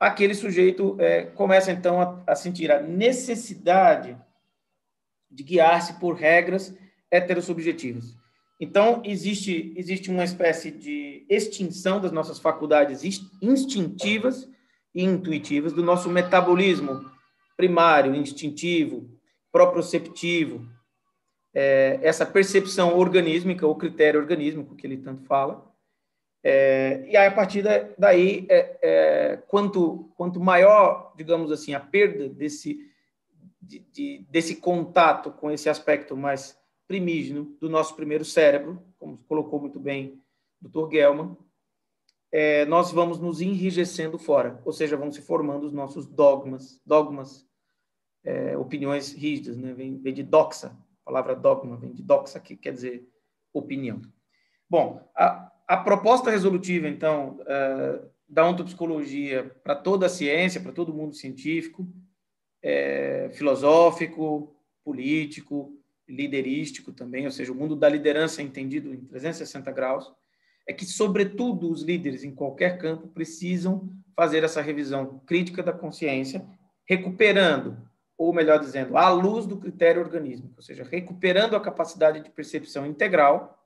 aquele sujeito é, começa então a, a, sentir a necessidade de guiar-se por regras heterosubjetivas. Então, existe, existe uma espécie de extinção das nossas faculdades instintivas e intuitivas, do nosso metabolismo primário, instintivo, proprioceptivo, é, essa percepção organísmica, ou critério organísmico que ele tanto fala. É, e aí, a partir daí, é, é, quanto, quanto maior, digamos assim, a perda desse, de, de, desse contato com esse aspecto mais primígeno do nosso primeiro cérebro, como colocou muito bem o Dr. Gelman, é, nós vamos nos enrijecendo fora, ou seja, vão se formando os nossos dogmas, dogmas, é, opiniões rígidas, né? vem, vem de doxa, palavra dogma vem de doxa, que quer dizer opinião. Bom, a, a proposta resolutiva, então, uh, da ontopsicologia para toda a ciência, para todo mundo científico, é, filosófico, político, liderístico também, ou seja, o mundo da liderança entendido em 360 graus, é que, sobretudo, os líderes em qualquer campo precisam fazer essa revisão crítica da consciência, recuperando ou melhor dizendo, à luz do critério organismo ou seja, recuperando a capacidade de percepção integral,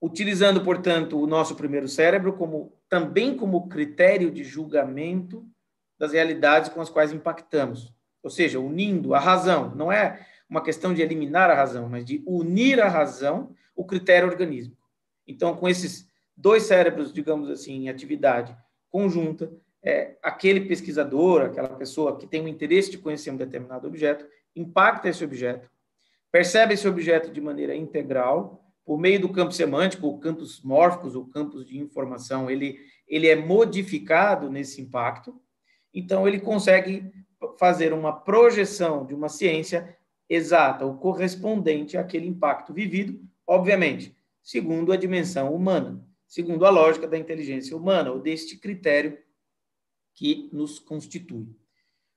utilizando, portanto, o nosso primeiro cérebro como também como critério de julgamento das realidades com as quais impactamos. Ou seja, unindo a razão, não é uma questão de eliminar a razão, mas de unir a razão o critério organismo Então, com esses dois cérebros, digamos assim, em atividade conjunta, é, aquele pesquisador, aquela pessoa que tem o interesse de conhecer um determinado objeto, impacta esse objeto, percebe esse objeto de maneira integral, por meio do campo semântico, ou campos mórficos, ou campos de informação, ele, ele é modificado nesse impacto, então ele consegue fazer uma projeção de uma ciência exata, ou correspondente àquele impacto vivido, obviamente, segundo a dimensão humana, segundo a lógica da inteligência humana, ou deste critério que nos constitui.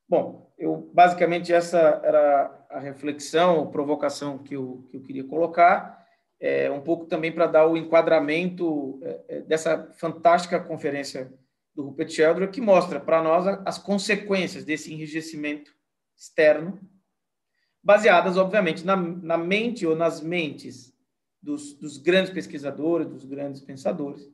Bom, eu basicamente essa era a reflexão, provocação que eu, que eu queria colocar, é, um pouco também para dar o enquadramento é, é dessa fantástica conferência do Rupert Sheldrake, que mostra para nós as consequências desse enrijecimento externo, baseadas, obviamente, na, na mente ou nas mentes dos, dos grandes pesquisadores, dos grandes pensadores.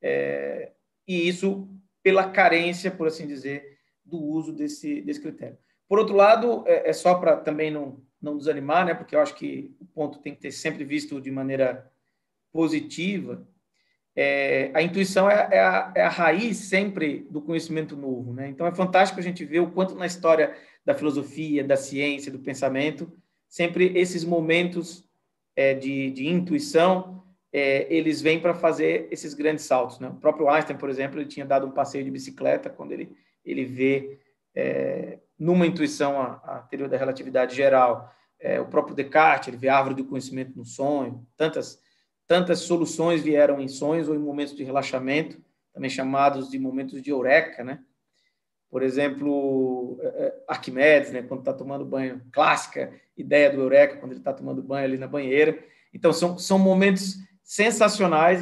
É, e isso pela carência, por assim dizer, do uso desse, desse critério. Por outro lado, é, é só para também não, não desanimar, né, porque eu acho que o ponto tem que ter sempre visto de maneira positiva, é, a intuição é, é, a, é, a, raiz sempre do conhecimento novo. Né? Então, é fantástico a gente ver o quanto na história da filosofia, da ciência, do pensamento, sempre esses momentos é, de, de, intuição é, eles vêm para fazer esses grandes saltos. Né? O próprio Einstein, por exemplo, ele tinha dado um passeio de bicicleta quando ele, ele vê, é, numa intuição a, a teoria da relatividade geral, é, o próprio Descartes, ele vê a árvore do conhecimento no sonho, tantas, tantas soluções vieram em sonhos ou em momentos de relaxamento, também chamados de momentos de eureka, né? Por exemplo, é, é, Arquimedes, né, quando está tomando banho, clássica ideia do Eureka, quando ele está tomando banho ali na banheira. Então, são, são momentos sensacionais,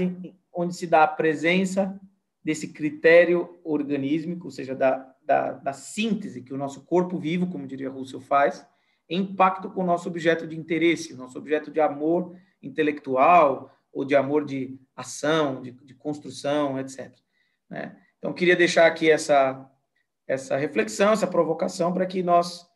onde se dá a presença desse critério organísmico, ou seja, da, da, da síntese que o nosso corpo vivo, como diria Russell, faz, em pacto com o nosso objeto de interesse, nosso objeto de amor intelectual ou de amor de ação, de, de construção, etc. Né? Então, queria deixar aqui essa, essa reflexão, essa provocação, para que nós,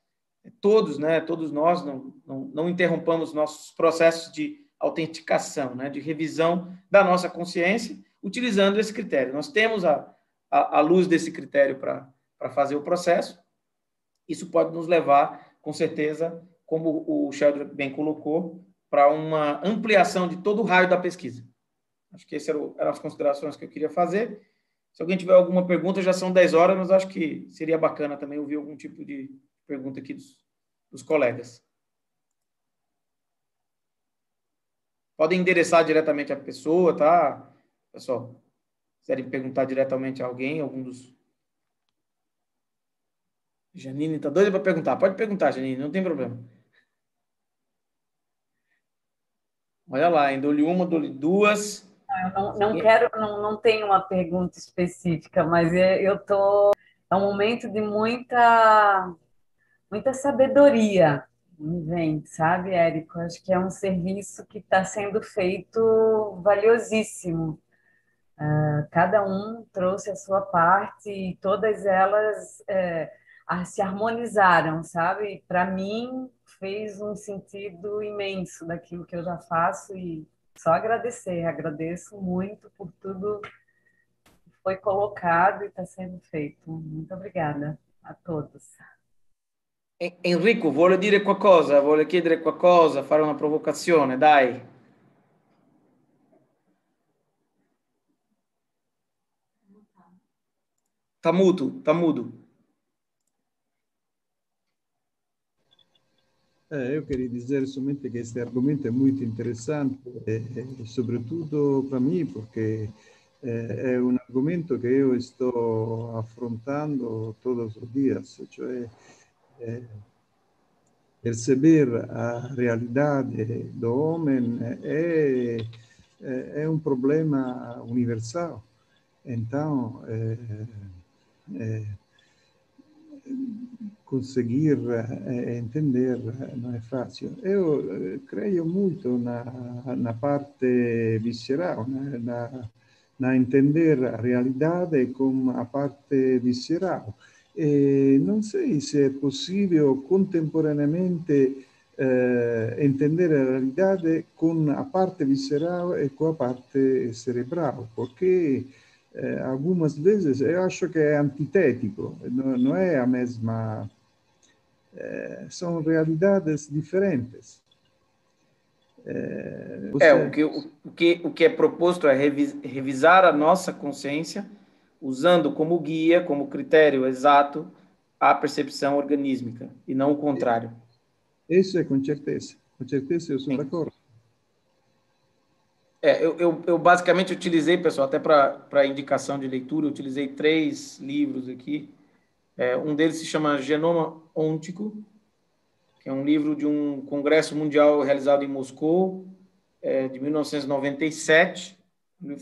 todos, né, todos nós, não, não, não interrompamos nossos processos de autenticação, né, de revisão da nossa consciência, utilizando esse critério. Nós temos a, a, a luz desse critério para fazer o processo. Isso pode nos levar, com certeza, como o Sheldon bem colocou, para uma ampliação de todo o raio da pesquisa. Acho que essas eram as considerações que eu queria fazer. Se alguém tiver alguma pergunta, já são 10 horas, mas acho que seria bacana também ouvir algum tipo de pergunta aqui dos, dos colegas. Podem endereçar diretamente a pessoa, tá? Pessoal, é quiserem perguntar diretamente a alguém, algum dos. Janine tá doida para perguntar. Pode perguntar, Janine, não tem problema. Olha lá, endole uma, endole duas. Ah, não, não quero, não, não tenho uma pergunta específica, mas eu tô é um momento de muita muita sabedoria me vem, sabe, Érico? Acho que é um serviço que está sendo feito valiosíssimo. Uh, cada um trouxe a sua parte e todas elas uh, se harmonizaram, sabe? Para mim fez um sentido imenso daquilo que eu já faço e só agradecer, agradeço muito por tudo que foi colocado e está sendo feito. Muito obrigada a todos. Enrico vuole dire qualcosa, vuole chiedere qualcosa, fare una provocazione, dai. Tamutu, Tamudu. Eh, io queria dire solamente che questo argomento è molto interessante, e, e sobretudo para mim, eh, è un argomento che io sto affrontando tutti i giorni, cioè é, perceber a realidade do homem é, é, é um problema universal. Então, é, é, conseguir é, entender não é fácil. Eu eh, creio muito na, na parte visceral, né? na, na entender a realidade como a parte visceral eh, non sei se é possível contemporaneamente eh, entender a realidade con a parte visceral e a parte cerebral, porque eh, algumas vezes eu acho que é antitético, non, é a mesma... Eh, são realidades diferentes. Eh, é, é o, que, o, que, o que é proposto é revis, revisar a nossa consciência usando como guia, como critério exato, a percepção organísmica, e não o contrário. Isso é com certeza. Com certeza, eu sou de acordo. É, eu, eu, eu, basicamente utilizei, pessoal, até para indicação de leitura, utilizei três livros aqui. É, um deles se chama Genoma Ontico, que é um livro de um congresso mundial realizado em Moscou, é, de 1997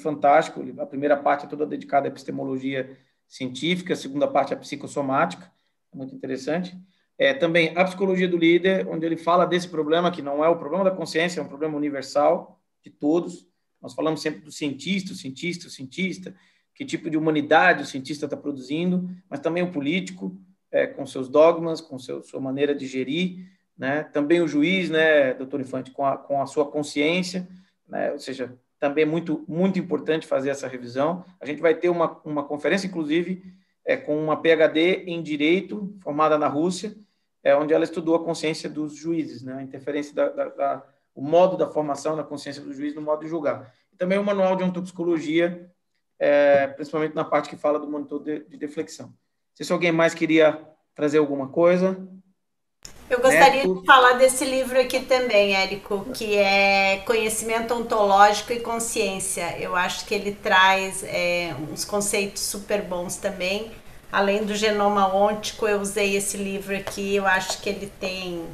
fantástico. A primeira parte é toda dedicada à epistemologia científica, a segunda parte é a psicossomática, muito interessante. É, também a psicologia do líder, onde ele fala desse problema, que não é o problema da consciência, é um problema universal de todos. Nós falamos sempre do cientista, o cientista, o cientista, que tipo de humanidade o cientista está produzindo, mas também o político, é, com seus dogmas, com seu, sua maneira de gerir, né? também o juiz, né, doutor Infante, com a, com a sua consciência, né? ou seja, também é muito, muito importante fazer essa revisão. A gente vai ter uma, uma conferência, inclusive, é, com uma PhD em Direito, formada na Rússia, é, onde ela estudou a consciência dos juízes, né? a interferência, da, da, da o modo da formação da consciência do juiz no modo de julgar. também o manual de ontopsicologia é, principalmente na parte que fala do monitor de, de deflexão. Se alguém mais queria trazer alguma coisa... Eu né, gostaria né? de falar desse livro aqui também, Érico, que é Conhecimento Ontológico e Consciência. Eu acho que ele traz é, uns conceitos super bons também. Além do genoma Ontico, eu usei esse livro aqui. Eu acho que ele tem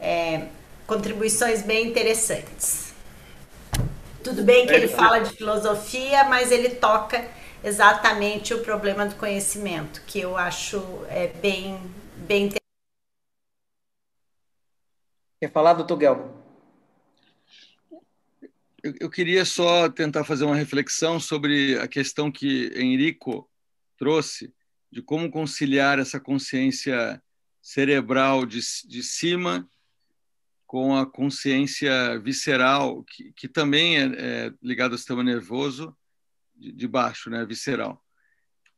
é, contribuições bem interessantes. Tudo bem que ele é, fala de filosofia, mas ele toca exatamente o problema do conhecimento, que eu acho é, bem, bem interessante. Quer falar, doutor Gelbo? Eu, eu queria só tentar fazer uma reflexão sobre a questão que Henrico trouxe de como conciliar essa consciência cerebral de, de cima com a consciência visceral, que, que também é, é ligada ao sistema nervoso de, de baixo, né, visceral.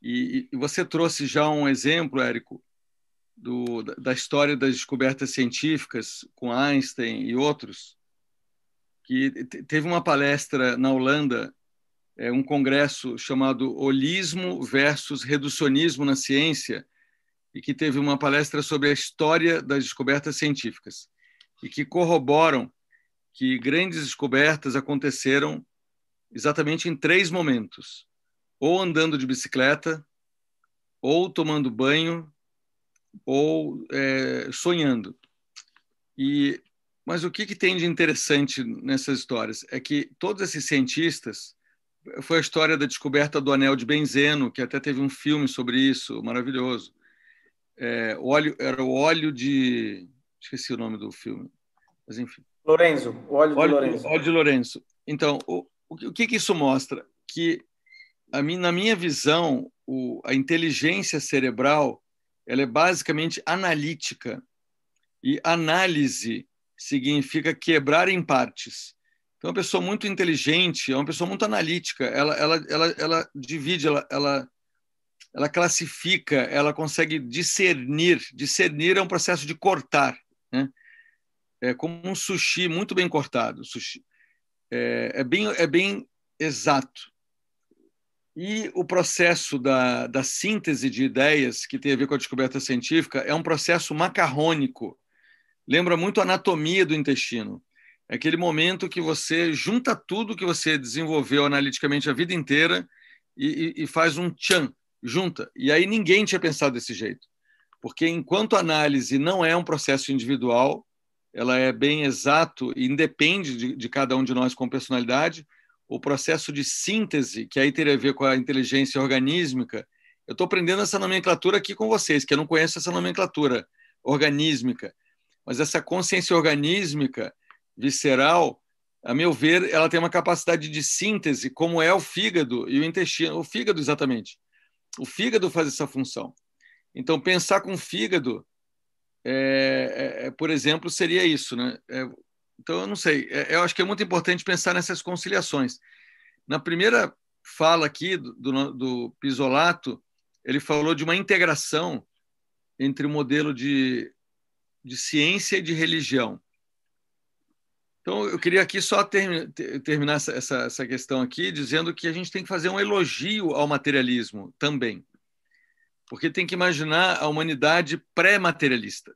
E, e, você trouxe já um exemplo, Érico, do, da história das descobertas científicas com Einstein e outros, que teve uma palestra na Holanda, é, um congresso chamado Holismo versus Reducionismo na Ciência, e que teve uma palestra sobre a história das descobertas científicas, e que corroboram que grandes descobertas aconteceram exatamente em três momentos: ou andando de bicicleta, ou tomando banho ou é, sonhando. E mas o que, que, tem de interessante nessas histórias é que todos esses cientistas foi a história da descoberta do anel de benzeno, que até teve um filme sobre isso, maravilhoso. É, óleo era o óleo de esqueci o nome do filme, mas enfim. Lorenzo, o óleo, óleo de Lorenzo. Óleo de Lorenzo. Então, o, o que, que isso mostra? Que mim, na minha visão, o, a inteligência cerebral ela é basicamente analítica. E análise significa quebrar em partes. Então, uma pessoa muito inteligente, é uma pessoa muito analítica. Ela, ela, ela, ela divide, ela, ela, ela classifica, ela consegue discernir. Discernir é um processo de cortar, né? É como um sushi muito bem cortado. Sushi. É, é bem, é bem exato. E o processo da, da síntese de ideias que tem a ver com a descoberta científica é um processo macarrônico. Lembra muito a anatomia do intestino. É aquele momento que você junta tudo que você desenvolveu analiticamente a vida inteira e, e, e faz um tchan, junta. E aí ninguém tinha pensado desse jeito. Porque enquanto a análise não é um processo individual, ela é bem exato e independe de, de cada um de nós com personalidade, o processo de síntese, que aí teria a ver com a inteligência organísmica. Eu estou aprendendo essa nomenclatura aqui com vocês, que eu não conheço essa nomenclatura organísmica. Mas essa consciência organísmica, visceral, a meu ver, ela tem uma capacidade de síntese, como é o fígado e o intestino. O fígado, exatamente. O fígado faz essa função. Então, pensar com o fígado, é, é, é, por exemplo, seria isso, né? É, então, eu não sei. É, eu acho que é muito importante pensar nessas conciliações. Na primeira fala aqui do, do, do Pisolato, ele falou de uma integração entre o modelo de, de ciência e de religião. Então, eu queria aqui só ter, ter, terminar essa, essa, essa questão aqui dizendo que a gente tem que fazer um elogio ao materialismo também, porque tem que imaginar a humanidade pré-materialista.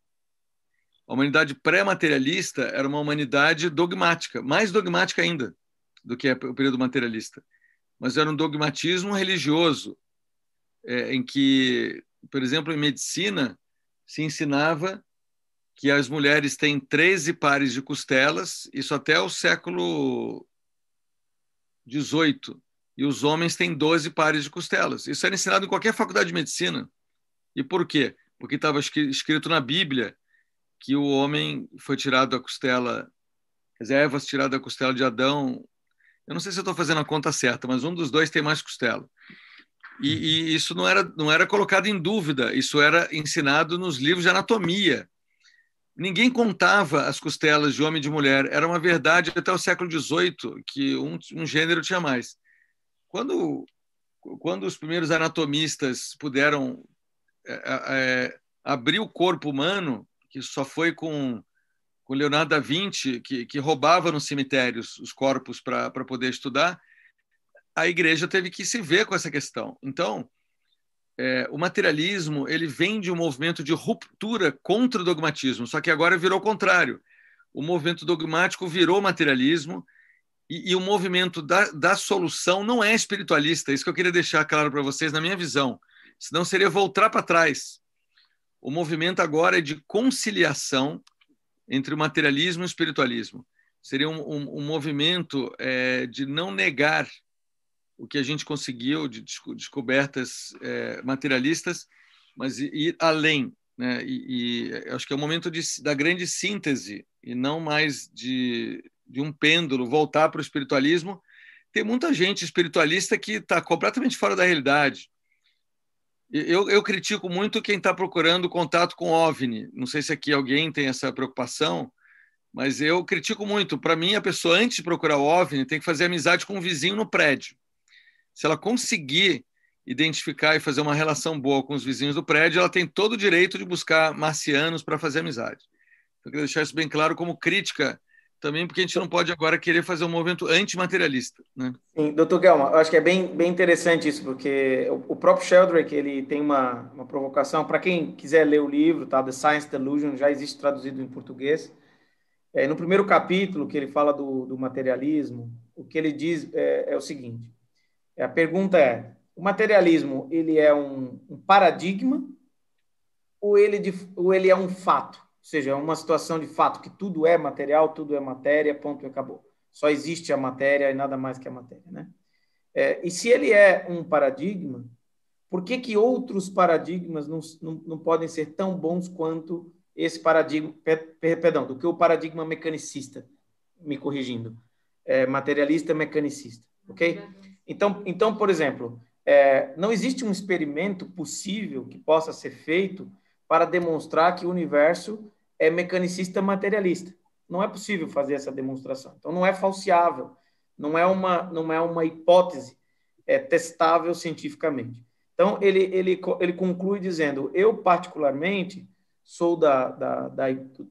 A humanidade pré-materialista era uma humanidade dogmática, mais dogmática ainda do que é o período materialista. Mas era um dogmatismo religioso, é, em que, por exemplo, em medicina, se ensinava que as mulheres têm 13 pares de costelas, isso até o século XVIII, e os homens têm 12 pares de costelas. Isso era ensinado em qualquer faculdade de medicina. E por quê? Porque estava escrito na Bíblia que o homem foi tirado da costela, as ervas tiradas da costela de Adão. Eu não sei se estou fazendo a conta certa, mas um dos dois tem mais costela. E, uhum. e, isso não era, não era colocado em dúvida, isso era ensinado nos livros de anatomia. Ninguém contava as costelas de homem e de mulher, era uma verdade até o século XVIII, que um, um gênero tinha mais. Quando, quando os primeiros anatomistas puderam é, é, é abrir o corpo humano, que só foi com com Leonardo da Vinci, que, que roubava nos cemitérios os corpos para poder estudar, a igreja teve que se ver com essa questão. Então, é, o materialismo ele vem de um movimento de ruptura contra o dogmatismo, só que agora virou o contrário. O movimento dogmático virou materialismo e, e o movimento da, da solução não é espiritualista. Isso que eu queria deixar claro para vocês na minha visão. Senão seria voltar para trás o movimento agora é de conciliação entre o materialismo e o espiritualismo. Seria um, um, um movimento é, de não negar o que a gente conseguiu de descobertas é, materialistas, mas ir além. Né? E, e, acho que é o momento de, da grande síntese e não mais de, de um pêndulo voltar para o espiritualismo. Tem muita gente espiritualista que está completamente fora da realidade, eu, eu critico muito quem está procurando contato com OVNI. Não sei se aqui alguém tem essa preocupação, mas eu critico muito. Para mim, a pessoa, antes de procurar o OVNI, tem que fazer amizade com um vizinho no prédio. Se ela conseguir identificar e fazer uma relação boa com os vizinhos do prédio, ela tem todo o direito de buscar marcianos para fazer amizade. Eu queria deixar isso bem claro como crítica também porque a gente não pode agora querer fazer um movimento antimaterialista. Né? Sim, doutor Gelma, eu acho que é bem, bem interessante isso, porque o, próprio Sheldrake ele tem uma, uma provocação, para quem quiser ler o livro, tá? The Science Delusion, já existe traduzido em português, é, no primeiro capítulo que ele fala do, do materialismo, o que ele diz é, é o seguinte, é, a pergunta é, o materialismo ele é um, um paradigma ou ele, ou ele é um fato? Ou seja, é uma situação de fato que tudo é material, tudo é matéria, ponto e acabou. Só existe a matéria e nada mais que a matéria, né? É, e se ele é um paradigma, por que, que outros paradigmas não, não, não podem ser tão bons quanto esse paradigma, perdão, do que o paradigma mecanicista, me corrigindo, é, materialista mecanicista, ok? Então, então por exemplo, é, não existe um experimento possível que possa ser feito para demonstrar que o universo é mecanicista materialista. Não é possível fazer essa demonstração. Então, não é falseável, não é uma, não é uma hipótese é, testável cientificamente. Então, ele, ele, ele conclui dizendo: eu, particularmente, sou da, da, da,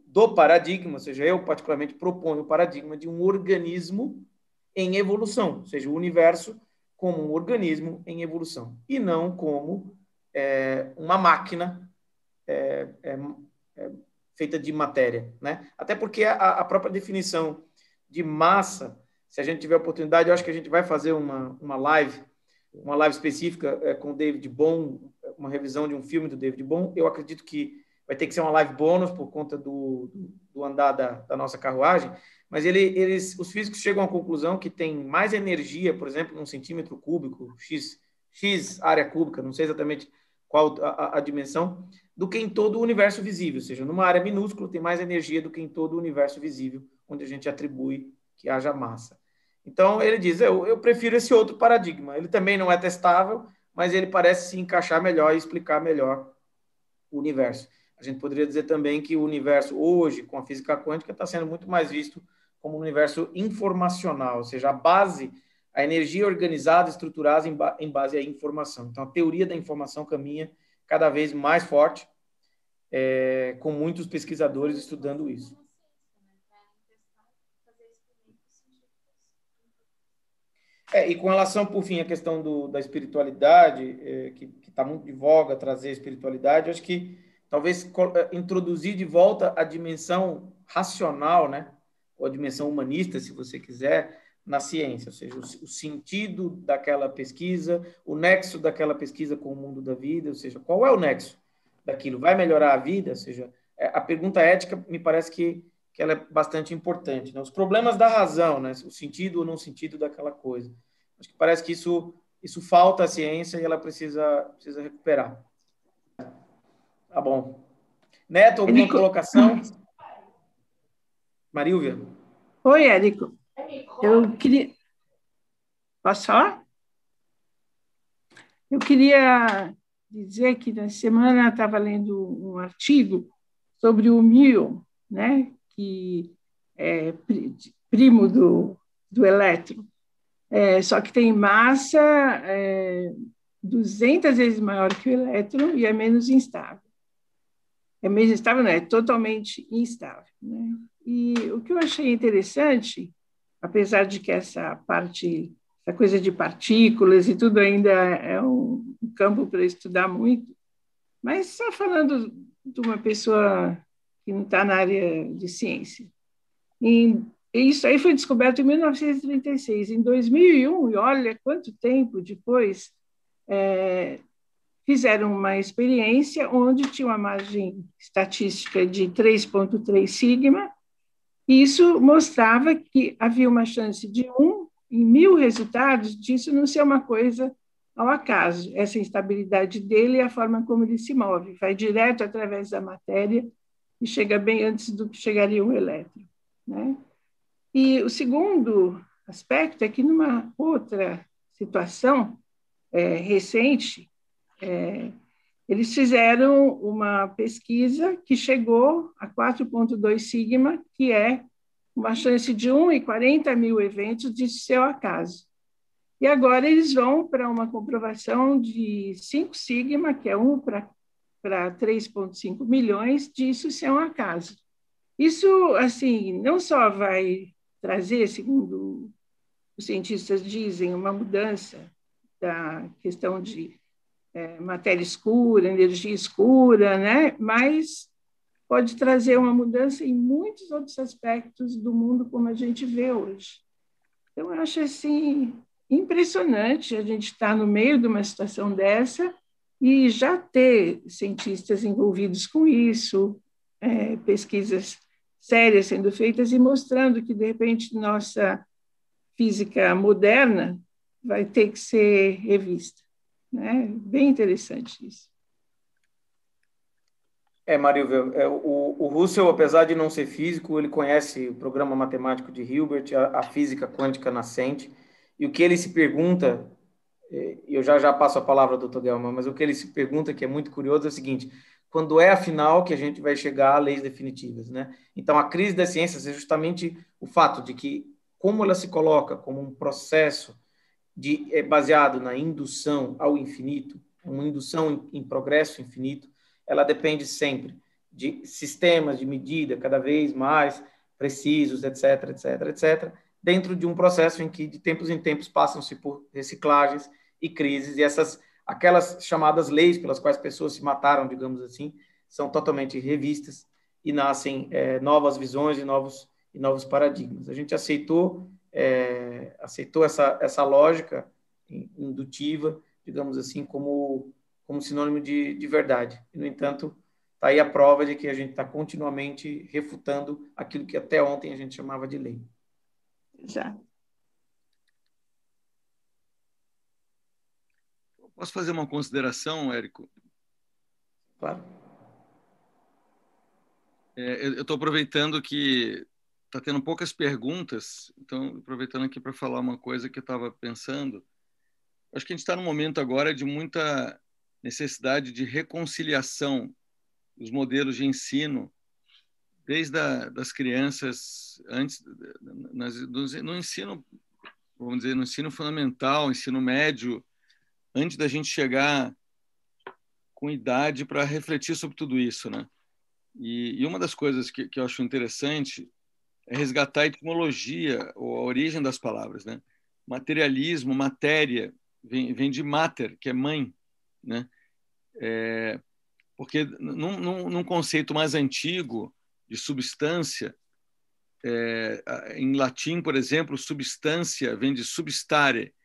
do paradigma, ou seja, eu, particularmente, proponho o paradigma de um organismo em evolução, ou seja, o universo como um organismo em evolução, e não como é, uma máquina é, é, é feita de matéria, né? Até porque a, a própria definição de massa, se a gente tiver oportunidade, eu acho que a gente vai fazer uma, uma live, uma live específica é, com o David Bohm, uma revisão de um filme do David Bohm. Eu acredito que vai ter que ser uma live bônus por conta do, do andar da, da nossa carruagem, mas ele, eles, os físicos chegam à conclusão que tem mais energia, por exemplo, num centímetro cúbico, x, x área cúbica, não sei exatamente qual a, a, a dimensão, do que em todo o universo visível, ou seja, numa área minúscula tem mais energia do que em todo o universo visível, onde a gente atribui que haja massa. Então ele diz: eu, eu prefiro esse outro paradigma. Ele também não é testável, mas ele parece se encaixar melhor e explicar melhor o universo. A gente poderia dizer também que o universo hoje, com a física quântica, está sendo muito mais visto como um universo informacional, ou seja, a base, a energia organizada, estruturada em base à informação. Então a teoria da informação caminha cada vez mais forte, é, com muitos pesquisadores estudando isso. É, e com relação, por fim, à questão do, da espiritualidade, é, que está muito de voga trazer a espiritualidade, acho que talvez é, introduzir de volta a dimensão racional, né? ou a dimensão humanista, se você quiser, na ciência, ou seja, o, sentido daquela pesquisa, o nexo daquela pesquisa com o mundo da vida, ou seja, qual é o nexo daquilo? Vai melhorar a vida? Ou seja, é, a pergunta ética me parece que, que ela é bastante importante. Né? Os problemas da razão, né? o sentido ou não sentido daquela coisa. Acho que parece que isso, isso falta à ciência e ela precisa, precisa recuperar. Tá bom. Neto, alguma colocação? Marilvia? Oi, Érico. Eu queria. Posso falar? Eu queria dizer que na semana estava lendo um artigo sobre o mil, né? que é primo do, do elétron. É, só que tem massa é, 200 vezes maior que o elétron e é menos instável. É menos instável, não, é totalmente instável. Né? E o que eu achei interessante apesar de que essa parte, essa coisa de partículas e tudo ainda é um campo para estudar muito, mas só falando de uma pessoa que não está na área de ciência. E isso aí foi descoberto em 1936. Em 2001, e olha quanto tempo depois, é, fizeram uma experiência onde tinha uma margem estatística de 3,3 sigma, isso mostrava que havia uma chance de um em mil resultados disso não ser uma coisa ao acaso. Essa instabilidade dele e a forma como ele se move, vai direto através da matéria e chega bem antes do que chegaria um elétron. Né? E o segundo aspecto é que, numa outra situação é, recente, é, eles fizeram uma pesquisa que chegou a 4,2 sigma, que é uma chance de 1 em 40 mil eventos de seu acaso. E agora eles vão para uma comprovação de 5 sigma, que é 1 para, para 3,5 milhões, disso ser um acaso. Isso, assim, não só vai trazer, segundo os cientistas dizem, uma mudança da questão de é, matéria escura, energia escura, né? mas pode trazer uma mudança em muitos outros aspectos do mundo como a gente vê hoje. Então, eu acho assim impressionante a gente estar no meio de uma situação dessa e já ter cientistas envolvidos com isso, é, pesquisas sérias sendo feitas e mostrando que, de repente, nossa física moderna vai ter que ser revista. Né? Bem interessante isso. É, Marilvio, é, o, o Russell, apesar de não ser físico, ele conhece o programa matemático de Hilbert, a, a física quântica nascente, e o que ele se pergunta, é, eu já já passo a palavra ao Dr. Gelman, mas o que ele se pergunta, que é muito curioso, é o seguinte, quando é afinal que a gente vai chegar a leis definitivas, né? Então, a crise das ciências é justamente o fato de que como ela se coloca como um processo de, é baseado na indução ao infinito, uma indução em, em progresso infinito, ela depende sempre de sistemas de medida cada vez mais precisos, etc, etc, etc, dentro de um processo em que de tempos em tempos passam-se por reciclagens e crises e essas aquelas chamadas leis pelas quais pessoas se mataram, digamos assim, são totalmente revistas e nascem é, novas visões e novos e novos paradigmas. A gente aceitou é, aceitou essa, essa lógica indutiva, digamos assim, como, como sinônimo de, de verdade. E, no entanto, está aí a prova de que a gente está continuamente refutando aquilo que até ontem a gente chamava de lei. Já. Posso fazer uma consideração, Érico? Claro. É, eu estou aproveitando que está tendo poucas perguntas, então aproveitando aqui para falar uma coisa que eu estava pensando. Acho que a gente está num momento agora de muita necessidade de reconciliação dos modelos de ensino, desde a, das crianças antes nas, no ensino, vamos dizer, no ensino fundamental, ensino médio, antes da gente chegar com idade para refletir sobre tudo isso, né? E, e, uma das coisas que, que eu acho interessante é resgatar a etimologia ou a origem das palavras, né? Materialismo, matéria vem, vem de mater, que é mãe, né? É, porque num, num, num, conceito mais antigo de substância, é, em latim, por exemplo, substância vem de substare,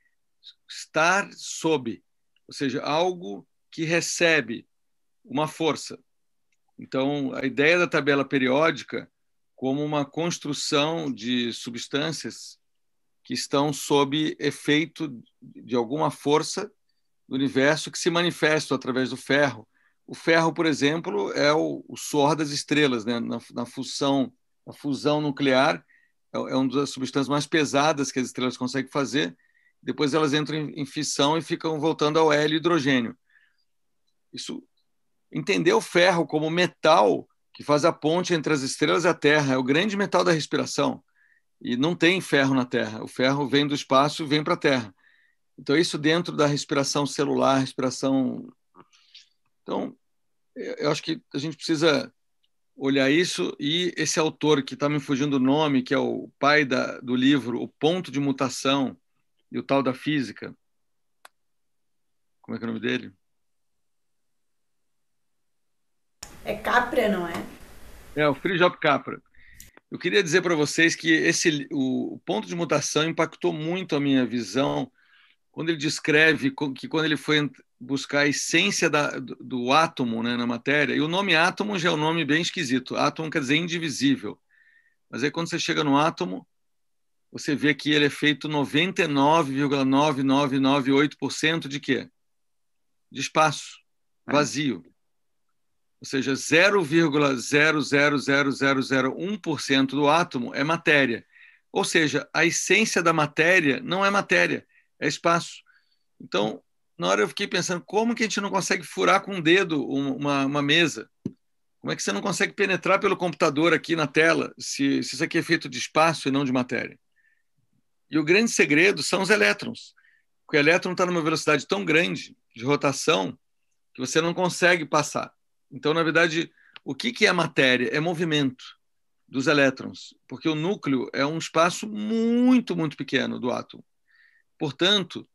estar sob, ou seja, algo que recebe uma força. Então, a ideia da tabela periódica como uma construção de substâncias que estão sob efeito de alguma força do universo que se manifesta através do ferro. O ferro, por exemplo, é o, o suor das estrelas, né? na, na fusão, a fusão nuclear é, é uma das substâncias mais pesadas que as estrelas conseguem fazer. Depois elas entram em, em fissão e ficam voltando ao hélio e hidrogênio. Isso entender o ferro como metal que faz a ponte entre as estrelas e a Terra. É o grande metal da respiração. E não tem ferro na Terra. O ferro vem do espaço e vem para a Terra. Então, isso dentro da respiração celular, respiração. Então, eu acho que a gente precisa olhar isso e esse autor que está me fugindo o nome, que é o pai da, do livro O Ponto de Mutação e o Tal da Física. Como é que é o nome dele? É Capra, não é? É, o Free Job Capra. Eu queria dizer para vocês que esse, o, ponto de mutação impactou muito a minha visão quando ele descreve que quando ele foi buscar a essência da, do, do, átomo né, na matéria, e o nome átomo já é um nome bem esquisito. Átomo quer dizer indivisível. Mas aí quando você chega no átomo, você vê que ele é feito 99,9998% de quê? De espaço, vazio. Ou seja, 0,00001% do átomo é matéria. Ou seja, a essência da matéria não é matéria, é espaço. Então, na hora eu fiquei pensando, como que a gente não consegue furar com o um dedo uma, uma, mesa? Como é que você não consegue penetrar pelo computador aqui na tela, se, se isso aqui é feito de espaço e não de matéria? E o grande segredo são os elétrons. o elétron está numa velocidade tão grande de rotação que você não consegue passar. Então, na verdade, o que, é matéria? É movimento dos elétrons, porque o núcleo é um espaço muito, muito pequeno do átomo. Portanto,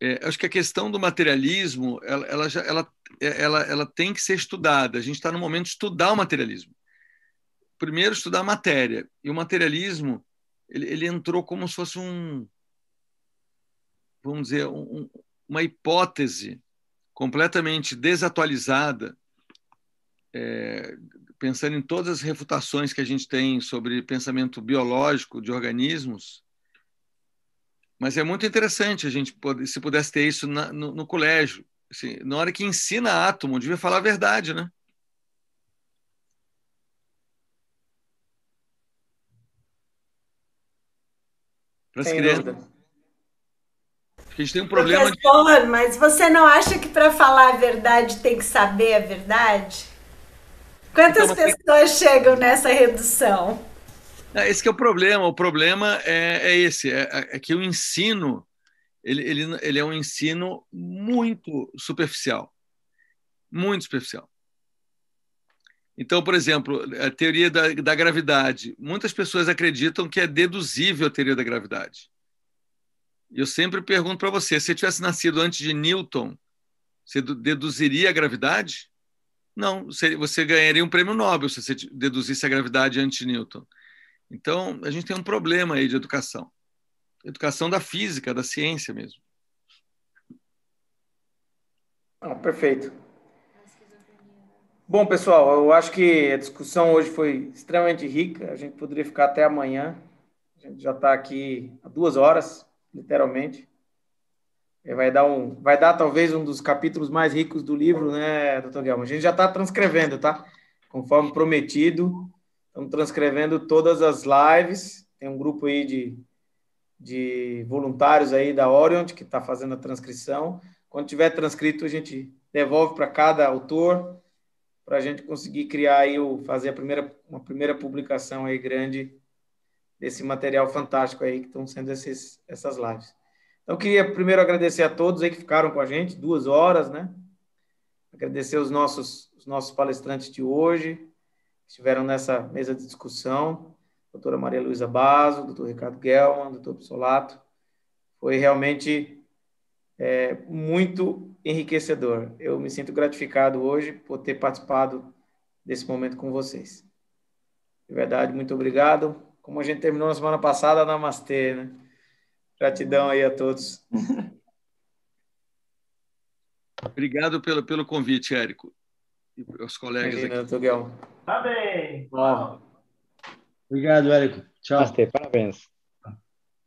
é, acho que a questão do materialismo ela, ela, já, ela, é, ela, ela tem que ser estudada. A gente está no momento de estudar o materialismo. Primeiro, estudar a matéria. E o materialismo ele, ele entrou como se fosse um, vamos dizer, um, uma hipótese completamente desatualizada é, pensando em todas as refutações que a gente tem sobre pensamento biológico de organismos, mas é muito interessante a gente poder, se pudesse ter isso na, no, no, colégio. Assim, na hora que ensina átomo, devia falar a verdade, né? Para as crianças. a gente tem um problema. Professor, de... mas você não acha que para falar a verdade tem que saber a verdade? Quantas então, pessoas chegam nessa redução? É, esse é o problema. O problema é, é esse, é, é, é, que o ensino ele, ele, ele é um ensino muito superficial, muito superficial. Então, por exemplo, a teoria da, da, gravidade. Muitas pessoas acreditam que é deduzível a teoria da gravidade. Eu sempre pergunto para você: se você tivesse nascido antes de Newton, você deduziria a gravidade? Não, você ganharia um prêmio Nobel se você deduzisse a gravidade anti-Newton. Então, a gente tem um problema aí de educação. Educação da física, da ciência mesmo. Ah, perfeito. Bom, pessoal, eu acho que a discussão hoje foi extremamente rica. A gente poderia ficar até amanhã. A gente já está aqui há duas horas, literalmente. Vai dar, um, vai dar talvez um dos capítulos mais ricos do livro, né, doutor Guilherme? A gente já está transcrevendo, tá? Conforme prometido, estamos transcrevendo todas as lives. Tem um grupo aí de, de voluntários aí da Orion que está fazendo a transcrição. Quando tiver transcrito, a gente devolve para cada autor para a gente conseguir criar aí o fazer a primeira uma primeira publicação aí grande desse material fantástico aí que estão sendo esses, essas lives. Então, queria primeiro agradecer a todos aí que ficaram com a gente, duas horas, né? Agradecer os nossos, os nossos palestrantes de hoje, que estiveram nessa mesa de discussão, doutora Maria Luísa Baso, doutor Ricardo Gelman, doutor Pissolato. Foi realmente é, muito enriquecedor. Eu me sinto gratificado hoje por ter participado desse momento com vocês. De verdade, muito obrigado. Como a gente terminou na semana passada, namastê, né? Gratidão aí a todos. Obrigado pelo, pelo convite, Érico, e aos colegas Imagina, aqui. Tugão. Tá bem. Obrigado, Érico. Tchau. Bastei, parabéns.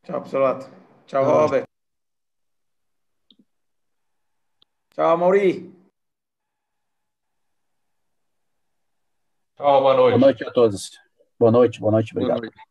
Tchau, pessoal. Tchau, Tchau, Robert. Tchau, Mauri. Tchau, boa noite. Boa noite a todos. Boa noite, boa noite, obrigado. Boa noite.